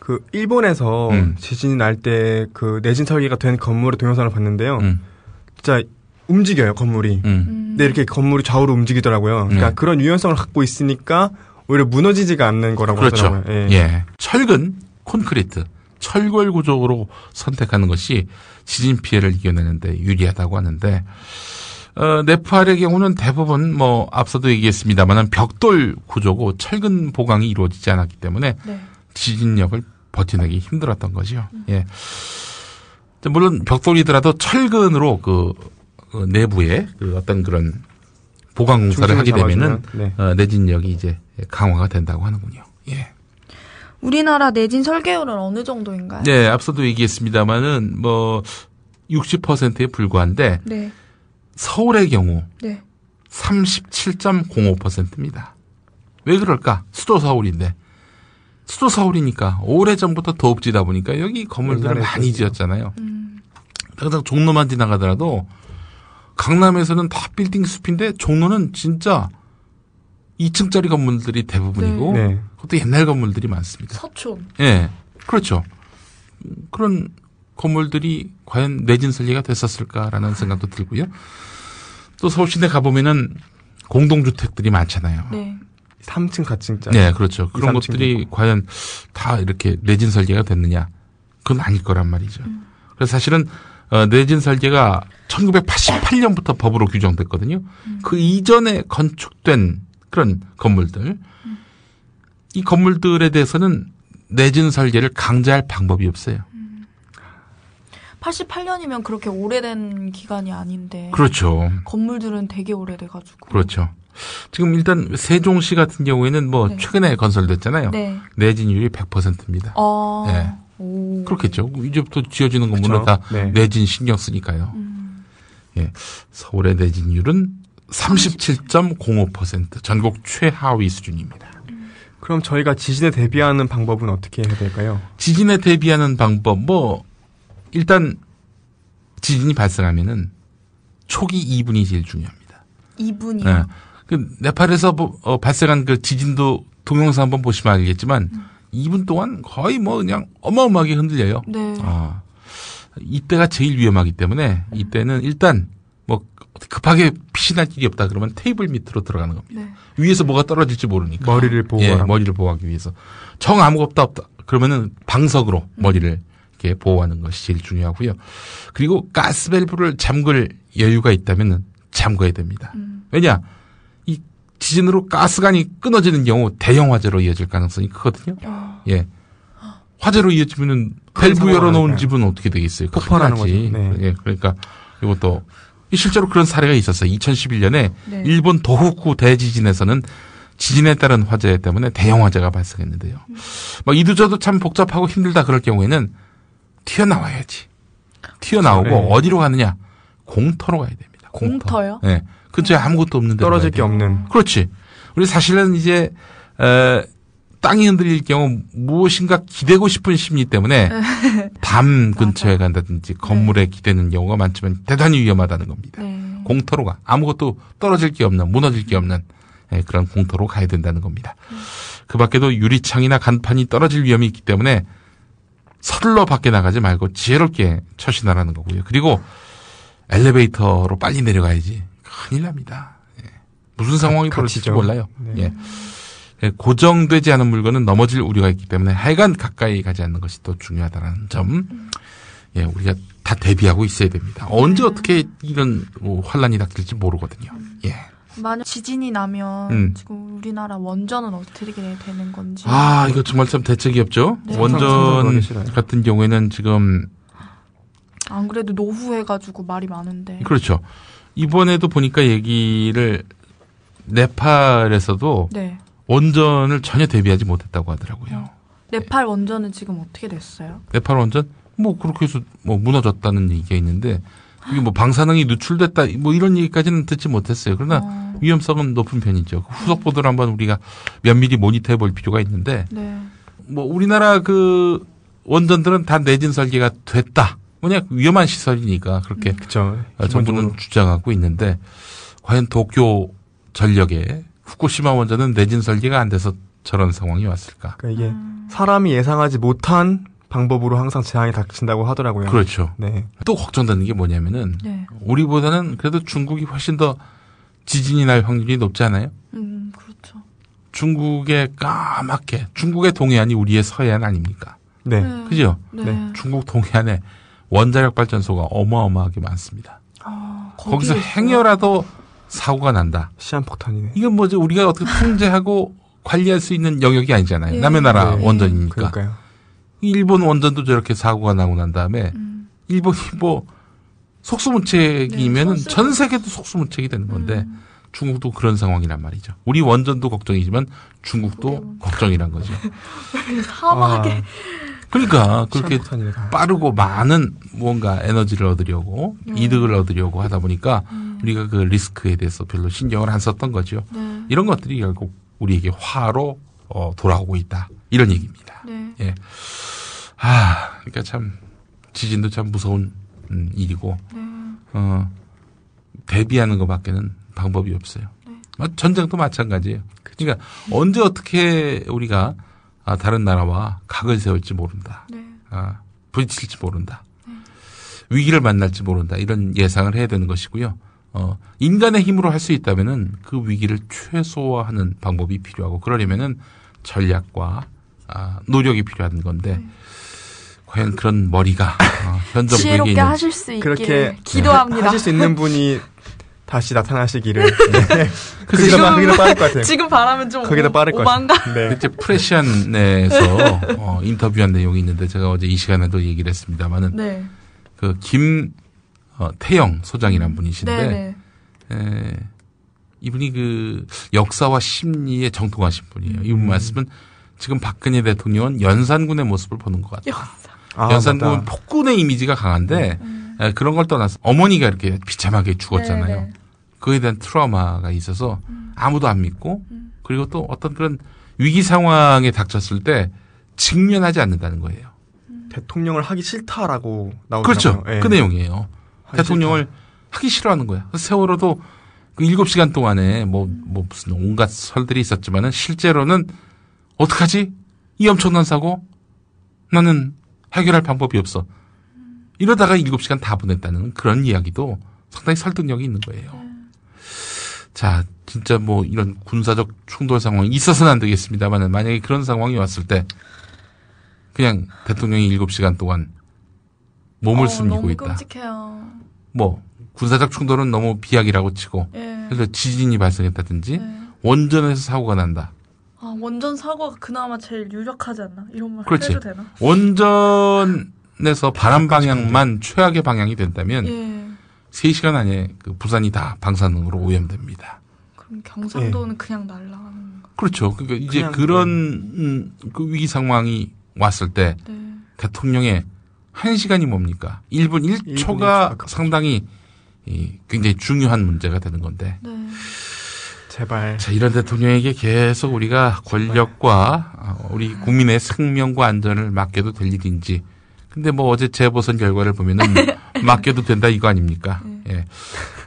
그 일본에서 음. 지진이 날 때 그 내진 설계가 된 건물의 동영상을 봤는데요. 음. 진짜 움직여요 건물이. 음. 근데 이렇게 건물이 좌우로 움직이더라고요. 그러니까 네. 그런 유연성을 갖고 있으니까 오히려 무너지지가 않는 거라고 그렇죠. 하더라고요. 예. 예. 철근, 콘크리트, 철골 구조로 선택하는 것이 지진 피해를 이겨내는데 유리하다고 하는데 어, 네팔의 경우는 대부분 뭐 앞서도 얘기했습니다만은 벽돌 구조고 철근 보강이 이루어지지 않았기 때문에 네. 지진력을 버티는게 힘들었던 거죠. 음. 예. 물론 벽돌이더라도 철근으로 그, 그 내부에 그 어떤 그런 보강 공사를 하게 되면은 네. 어, 내진력이 이제 강화가 된다고 하는군요. 예. 우리나라 내진 설계율은 어느 정도인가요? 네, 앞서도 얘기했습니다만은 뭐 60%에 불과한데 네. 서울의 경우 네. 37.05%입니다. 왜 그럴까? 수도 서울인데 수도 서울이니까 오래전부터 더웁지다 보니까 여기 건물들을 많이 지었잖아요. 음. 항상 종로만 지나가더라도 강남에서는 다 빌딩 숲인데 종로는 진짜 2층짜리 건물들이 대부분이고 네. 네. 그것도 옛날 건물들이 많습니다. 서촌. 예. 네. 그렇죠. 그런 건물들이 과연 내진 설계가 됐었을까라는 생각도 들고요. 또 서울시내 가보면은 공동주택들이 많잖아요. 네. 3층 가칭짜. 네, 그렇죠. 그런 것들이 정도. 과연 다 이렇게 내진 설계가 됐느냐? 그건 아닐 거란 말이죠. 음. 그래서 사실은 어, 내진 설계가 1988년부터 법으로 규정됐거든요. 음. 그 이전에 건축된 그런 건물들, 음. 이 건물들에 대해서는 내진 설계를 강제할 방법이 없어요. 88년이면 음. 그렇게 오래된 기간이 아닌데. 그렇죠. 건물들은 되게 오래돼가지고. 그렇죠. 지금 일단 세종시 같은 경우에는 뭐 네. 최근에 건설됐잖아요. 네. 내진율이 100%입니다. 어. 네. 오. 그렇겠죠. 이제부터 지어지는 건 물론 그렇죠. 다 네. 내진 신경 쓰니까요. 음. 예. 서울의 내진율은 37.05% 전국 최하위 수준입니다. 음. 그럼 저희가 지진에 대비하는 방법은 어떻게 해야 될까요? 지진에 대비하는 방법 뭐 일단 지진이 발생하면은 초기 2분이 제일 중요합니다. 2분이요. 네. 예. 그 네팔에서 어, 발생한 그 지진도 동영상 한번 보시면 알겠지만 음. 2분 동안 거의 뭐 그냥 어마어마하게 흔들려요. 네. 아, 이때가 제일 위험하기 때문에 네. 이때는 일단 뭐 급하게 피신할 길이 없다 그러면 테이블 밑으로 들어가는 겁니다. 네. 위에서 뭐가 떨어질지 모르니까. 머리를 보호 예, 머리를 보호하기 위해서 정 아무것도 없다, 그러면은 방석으로 음. 머리를 이렇게 보호하는 것이 제일 중요하고요. 그리고 가스 밸브를 잠글 여유가 있다면은 잠궈야 됩니다. 음. 왜냐? 지진으로 가스관이 끊어지는 경우 대형 화재로 이어질 가능성이 크거든요. 아. 예. 화재로 이어지면은 밸브 열어놓은 네. 집은 어떻게 되겠어요? 폭발하지. 네. 예. 그러니까 이것도 실제로 그런 사례가 있었어요. 2011년에 네. 일본 도호쿠 대지진에서는 지진에 따른 화재 때문에 대형 화재가 발생했는데요. 음. 막 이두저도 참 복잡하고 힘들다 그럴 경우에는 튀어나와야지. 튀어나오고 네. 어디로 가느냐? 공터로 가야 됩니다. 공터. 요 네. 예. 근처에 아무것도 없는데 떨어질 게 없는. 그렇지. 우리 사실은 이제 에, 땅이 흔들릴 경우 무엇인가 기대고 싶은 심리 때문에 담 근처에 간다든지 건물에 네. 기대는 경우가 많지만 대단히 위험하다는 겁니다. 네. 공터로가 아무것도 떨어질 게 없는 무너질 게 없는 에, 그런 공터로 가야 된다는 겁니다. 그 밖에도 유리창이나 간판이 떨어질 위험이 있기 때문에 서둘러 밖에 나가지 말고 지혜롭게 처신하라는 거고요. 그리고 엘리베이터로 빨리 내려가야지. 큰일 납니다. 예. 무슨 상황이 벌어질지 그렇죠. 몰라요. 네. 예. 예. 고정되지 않은 물건은 넘어질 우려가 있기 때문에 하여간 가까이 가지 않는 것이 또중요하다는 점. 예, 우리가 다 대비하고 있어야 됩니다. 언제 네. 어떻게 이런 뭐 환란이 닥칠지 모르거든요. 예. 만약 지진이 나면 음. 지금 우리나라 원전은 어떻게 되는 건지. 아, 이거 정말 참 대책이 없죠. 네. 원전 같은 경우에는 지금 안 그래도 노후해가지고 말이 많은데. 그렇죠. 이번에도 보니까 얘기를 네팔에서도 네. 원전을 전혀 대비하지 못했다고 하더라고요. 어. 네팔 원전은 지금 어떻게 됐어요? 네팔 원전 뭐 그렇게 해서 뭐 무너졌다는 얘기가 있는데 이게 뭐 방사능이 누출됐다 뭐 이런 얘기까지는 듣지 못했어요. 그러나 어. 위험성은 높은 편이죠. 그 후속 보도를 한번 우리가 면밀히 모니터해 볼 필요가 있는데 네. 뭐 우리나라 그 원전들은 다 내진 설계가 됐다. 뭐냐 위험한 시설이니까 그렇게 음. 그쵸, 어, 정부는 주장하고 있는데 과연 도쿄 전력에 후쿠시마 원전은 내진 설계가 안 돼서 저런 상황이 왔을까? 그러니까 이게 음. 사람이 예상하지 못한 방법으로 항상 재앙이 닥친다고 하더라고요. 그렇죠. 네. 또 걱정되는 게 뭐냐면은 네. 우리보다는 그래도 중국이 훨씬 더 지진이 날 확률이 높지 않아요? 음, 그렇죠. 중국의 까맣게 중국의 동해안이 우리의 서해안 아닙니까? 네. 네. 그죠? 네. 네. 중국 동해안에 원자력 발전소가 어마어마하게 많습니다. 아, 거기서 행여라도 사고가 난다. 시한폭탄이네. 이건 뭐 우리가 어떻게 통제하고 관리할 수 있는 영역이 아니잖아요. 예. 남의 나라 네. 원전이니까. 그러니까요. 일본 원전도 저렇게 사고가 나고 난 다음에 음. 일본이 뭐 속수무책이면은 네, 전 세계도 속수무책이 되는 건데 음. 중국도 그런 상황이란 말이죠. 우리 원전도 걱정이지만 중국도 걱정이란 거죠. 사막에 아, 그러니까 그렇게 빠르고 많은 뭔가 에너지를 얻으려고 네. 이득을 얻으려고 하다 보니까 음. 우리가 그 리스크에 대해서 별로 신경을 안 썼던 거죠. 네. 이런 것들이 결국 우리에게 화로 어, 돌아오고 있다 이런 얘기입니다. 네. 예. 아, 그러니까 참 지진도 참 무서운 음, 일이고 네. 어, 대비하는 것밖에는 방법이 없어요. 네. 뭐 전쟁도 마찬가지예요. 그러니까 언제 어떻게 우리가 아, 다른 나라와 각을 세울지 모른다. 네. 아, 부딪힐지 모른다. 네. 위기를 만날지 모른다. 이런 예상을 해야 되는 것이고요. 어, 인간의 힘으로 할 수 있다면은 그 위기를 최소화하는 방법이 필요하고 그러려면은 전략과 아, 노력이 필요한 건데 네. 과연 그런 머리가 어, 현정 지혜롭게 하실 수 있게 기도합니다. 하실 수 있는 분이 다시 나타나시기를. 네. 그래서 지금, 빠를 것 같아요. 지금 바라면 좀 그게 더 빠를 것 같아요. 네. 프레시안에서 어, 인터뷰한 내용이 있는데 제가 어제 이 시간에도 얘기를 했습니다만은 네. 그 김태영 어, 소장이란 분이신데 네, 네. 에, 이분이 그 역사와 심리에 정통하신 분이에요. 이분 음. 말씀은 지금 박근혜 대통령은 연산군의 모습을 보는 것 같아요. 연산. 아, 연산군은 폭군의 이미지가 강한데 음. 네, 그런 걸 떠나서 어머니가 이렇게 비참하게 죽었잖아요. 네네. 그에 대한 트라우마가 있어서 음. 아무도 안 믿고 음. 그리고 또 어떤 그런 위기 상황에 닥쳤을 때 직면하지 않는다는 거예요. 음. 대통령을 하기 싫다라고 나오죠. 그렇죠. 예. 그 내용이에요. 대통령을 싫다. 하기 싫어하는 거야. 세월호도 그 7시간 동안에 뭐, 뭐 무슨 온갖 설들이 있었지만은 실제로는 어떡하지? 이 엄청난 사고? 나는 해결할 방법이 없어. 이러다가 7시간 다 보냈다는 그런 이야기도 상당히 설득력이 있는 거예요. 네. 자, 진짜 뭐 이런 군사적 충돌 상황이 있어서는 안 되겠습니다만 만약에 그런 상황이 왔을 때 그냥 대통령이 7시간 동안 몸을 어, 숨기고 있다. 끔찍해요. 뭐 군사적 충돌은 너무 비약이라고 치고 예. 그래서 지진이 발생했다든지 예. 원전에서 사고가 난다. 아, 원전 사고가 그나마 제일 유력하지 않나? 이런 말 그렇지. 해도 되나? 원전 에서 바람 방향만 최악의 방향이 된다면 예. 3시간 안에 그 부산이 다 방사능으로 오염됩니다. 그럼 경상도는 예. 그냥 날라가는 거. 그렇죠. 그러니까 이제 그런 네. 음, 그 위기 상황이 왔을 때 네. 대통령의 1시간이 뭡니까? 1분 1초가 1분 상당히 이 굉장히 중요한 문제가 되는 건데. 네. 제발. 자, 이런 대통령에게 계속 우리가 권력과 아, 우리 국민의 생명과 안전을 맡겨도 될 일인지 근데 뭐 어제 재보선 결과를 보면은 맡겨도 된다 이거 아닙니까? 네. 예.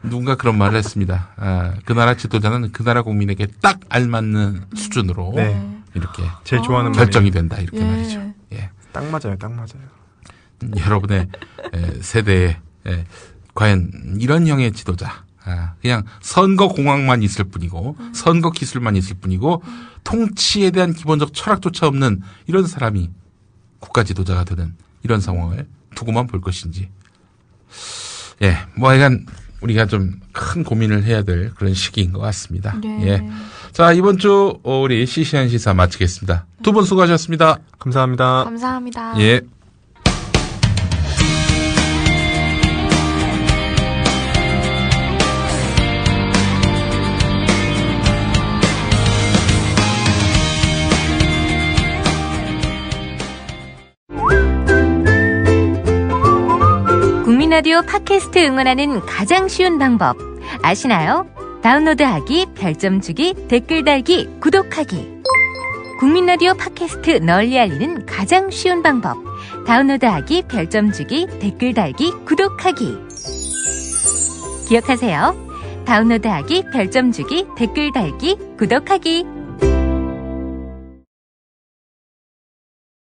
누군가 그런 말을 했습니다. 아, 그 나라 지도자는 그 나라 국민에게 딱 알맞는 수준으로 네. 이렇게 제일 좋아하는 결정이 된다 이렇게 예. 말이죠. 예. 딱 맞아요, 딱 맞아요. 음, 여러분의 세대에 과연 이런 형의 지도자 아, 그냥 선거 공학만 있을 뿐이고 음. 선거 기술만 있을 뿐이고 음. 통치에 대한 기본적 철학조차 없는 이런 사람이 국가 지도자가 되는 이런 상황을 두고만 볼 것인지. 예, 뭐 하여간 우리가 좀 큰 고민을 해야 될 그런 시기인 것 같습니다. 네. 예. 자, 이번 주 어, 우리 시시한 시사 마치겠습니다. 두 분 수고하셨습니다. 감사합니다. 감사합니다. 예. 라디오 팟캐스트 응원하는 가장 쉬운 방법 아시나요? 다운로드하기, 별점 주기, 댓글 달기, 구독하기. 국민 라디오 팟캐스트 널리 알리는 가장 쉬운 방법 다운로드하기, 별점 주기, 댓글 달기, 구독하기. 기억하세요. 다운로드하기, 별점 주기, 댓글 달기, 구독하기.